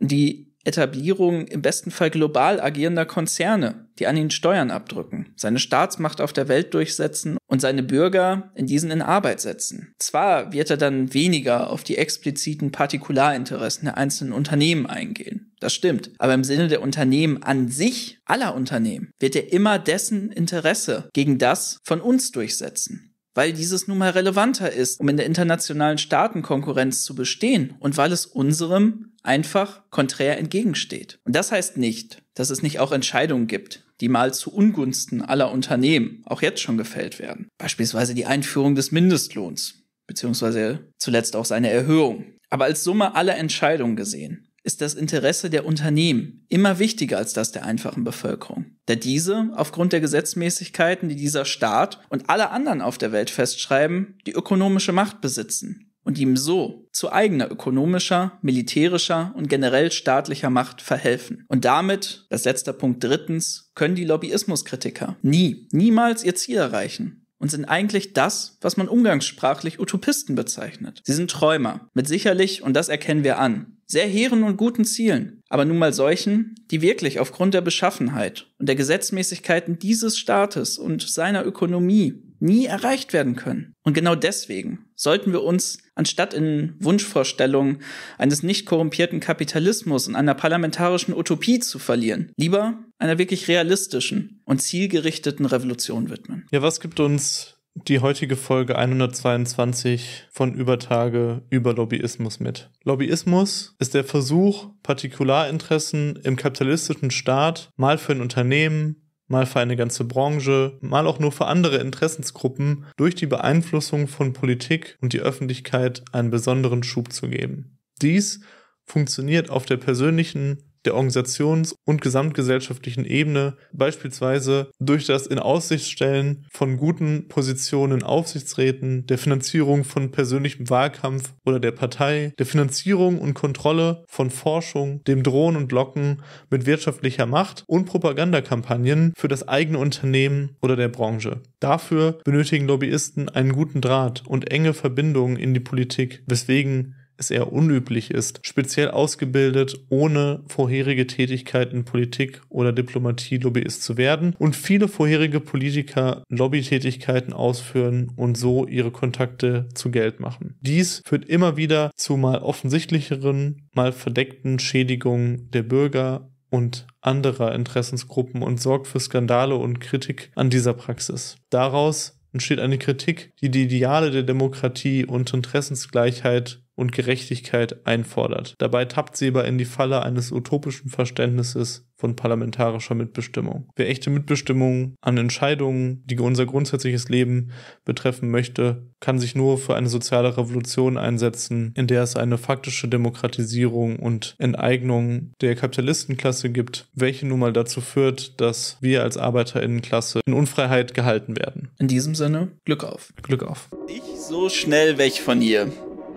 S1: und die Etablierung im besten Fall global agierender Konzerne, die an ihn Steuern abdrücken, seine Staatsmacht auf der Welt durchsetzen und seine Bürger in diesen in Arbeit setzen. Zwar wird er dann weniger auf die expliziten Partikularinteressen der einzelnen Unternehmen eingehen, das stimmt, aber im Sinne der Unternehmen an sich, aller Unternehmen, wird er immer dessen Interesse gegen das von uns durchsetzen weil dieses nun mal relevanter ist, um in der internationalen Staatenkonkurrenz zu bestehen und weil es unserem einfach konträr entgegensteht. Und das heißt nicht, dass es nicht auch Entscheidungen gibt, die mal zu Ungunsten aller Unternehmen auch jetzt schon gefällt werden. Beispielsweise die Einführung des Mindestlohns, beziehungsweise zuletzt auch seine Erhöhung. Aber als Summe aller Entscheidungen gesehen, ist das Interesse der Unternehmen immer wichtiger als das der einfachen Bevölkerung, da diese aufgrund der Gesetzmäßigkeiten, die dieser Staat und alle anderen auf der Welt festschreiben, die ökonomische Macht besitzen und ihm so zu eigener ökonomischer, militärischer und generell staatlicher Macht verhelfen. Und damit, das letzte Punkt drittens, können die Lobbyismuskritiker nie, niemals ihr Ziel erreichen, und sind eigentlich das, was man umgangssprachlich Utopisten bezeichnet. Sie sind Träumer, mit sicherlich, und das erkennen wir an, sehr hehren und guten Zielen, aber nun mal solchen, die wirklich aufgrund der Beschaffenheit und der Gesetzmäßigkeiten dieses Staates und seiner Ökonomie nie erreicht werden können. Und genau deswegen sollten wir uns, anstatt in Wunschvorstellungen eines nicht korrumpierten Kapitalismus und einer parlamentarischen Utopie zu verlieren, lieber einer wirklich realistischen und zielgerichteten Revolution
S2: widmen. Ja, was gibt uns die heutige Folge 122 von Übertage über Lobbyismus mit. Lobbyismus ist der Versuch, Partikularinteressen im kapitalistischen Staat mal für ein Unternehmen, mal für eine ganze Branche, mal auch nur für andere Interessensgruppen durch die Beeinflussung von Politik und die Öffentlichkeit einen besonderen Schub zu geben. Dies funktioniert auf der persönlichen der organisations- und gesamtgesellschaftlichen Ebene, beispielsweise durch das in Aussicht stellen von guten Positionen in Aufsichtsräten, der Finanzierung von persönlichem Wahlkampf oder der Partei, der Finanzierung und Kontrolle von Forschung, dem Drohen und Locken mit wirtschaftlicher Macht und Propagandakampagnen für das eigene Unternehmen oder der Branche. Dafür benötigen Lobbyisten einen guten Draht und enge Verbindungen in die Politik, weswegen es eher unüblich ist, speziell ausgebildet, ohne vorherige Tätigkeit in Politik oder Diplomatie Lobbyist zu werden und viele vorherige Politiker Lobbytätigkeiten ausführen und so ihre Kontakte zu Geld machen. Dies führt immer wieder zu mal offensichtlicheren, mal verdeckten Schädigungen der Bürger und anderer Interessensgruppen und sorgt für Skandale und Kritik an dieser Praxis. Daraus entsteht eine Kritik, die die Ideale der Demokratie und Interessensgleichheit und Gerechtigkeit einfordert. Dabei tappt sie aber in die Falle eines utopischen Verständnisses von parlamentarischer Mitbestimmung. Wer echte Mitbestimmung an Entscheidungen, die unser grundsätzliches Leben betreffen möchte, kann sich nur für eine soziale Revolution einsetzen, in der es eine faktische Demokratisierung und Enteignung der Kapitalistenklasse gibt, welche nun mal dazu führt, dass wir als Arbeiterinnenklasse in Unfreiheit gehalten werden. In diesem Sinne, Glück auf. Glück auf. Ich
S1: so schnell weg von hier.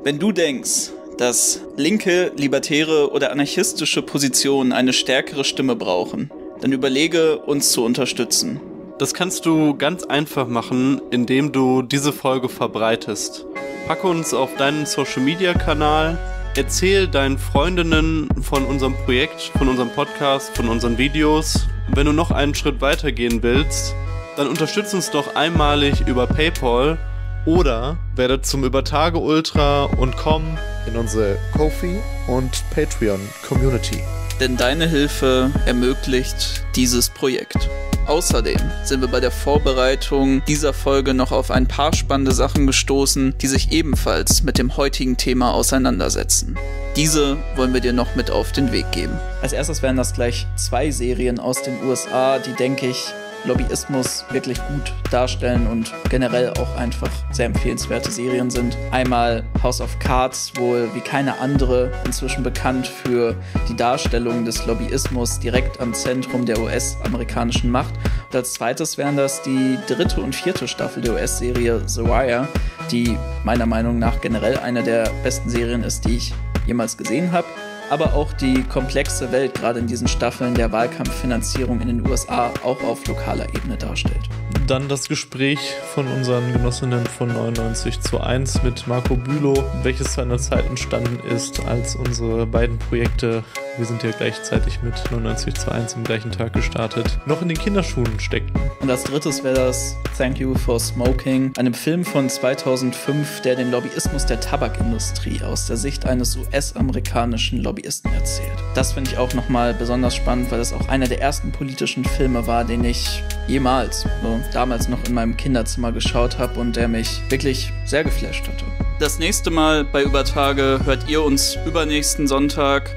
S1: Wenn du denkst, dass linke, libertäre oder anarchistische Positionen eine stärkere Stimme brauchen, dann überlege, uns zu
S2: unterstützen. Das kannst du ganz einfach machen, indem du diese Folge verbreitest. Packe uns auf deinen Social-Media-Kanal, erzähl deinen Freundinnen von unserem Projekt, von unserem Podcast, von unseren Videos. wenn du noch einen Schritt weiter gehen willst, dann unterstütze uns doch einmalig über PayPal oder werdet zum Übertage Ultra und komm in unsere Kofi und Patreon Community.
S1: Denn deine Hilfe ermöglicht dieses Projekt. Außerdem sind wir bei der Vorbereitung dieser Folge noch auf ein paar spannende Sachen gestoßen, die sich ebenfalls mit dem heutigen Thema auseinandersetzen. Diese wollen wir dir noch mit auf den Weg geben. Als erstes wären das gleich zwei Serien aus den USA, die, denke ich, Lobbyismus wirklich gut darstellen und generell auch einfach sehr empfehlenswerte Serien sind. Einmal House of Cards, wohl wie keine andere inzwischen bekannt für die Darstellung des Lobbyismus direkt am Zentrum der US-amerikanischen Macht. Und als zweites wären das die dritte und vierte Staffel der US-Serie The Wire, die meiner Meinung nach generell eine der besten Serien ist, die ich jemals gesehen habe aber auch die komplexe Welt gerade in diesen Staffeln der Wahlkampffinanzierung in den USA auch auf lokaler Ebene darstellt.
S2: Dann das Gespräch von unseren Genossinnen von 99 zu 1 mit Marco Bülow, welches zu einer Zeit entstanden ist, als unsere beiden Projekte wir sind ja gleichzeitig mit 9921 zu am gleichen Tag gestartet. Noch in den Kinderschuhen steckten.
S1: Und als drittes wäre das Thank You for Smoking, einem Film von 2005, der den Lobbyismus der Tabakindustrie aus der Sicht eines US-amerikanischen Lobbyisten erzählt. Das finde ich auch nochmal besonders spannend, weil das auch einer der ersten politischen Filme war, den ich jemals, so damals noch in meinem Kinderzimmer geschaut habe und der mich wirklich sehr geflasht hatte. Das nächste Mal bei Übertage hört ihr uns übernächsten Sonntag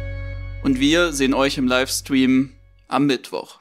S1: und wir sehen euch im Livestream am Mittwoch.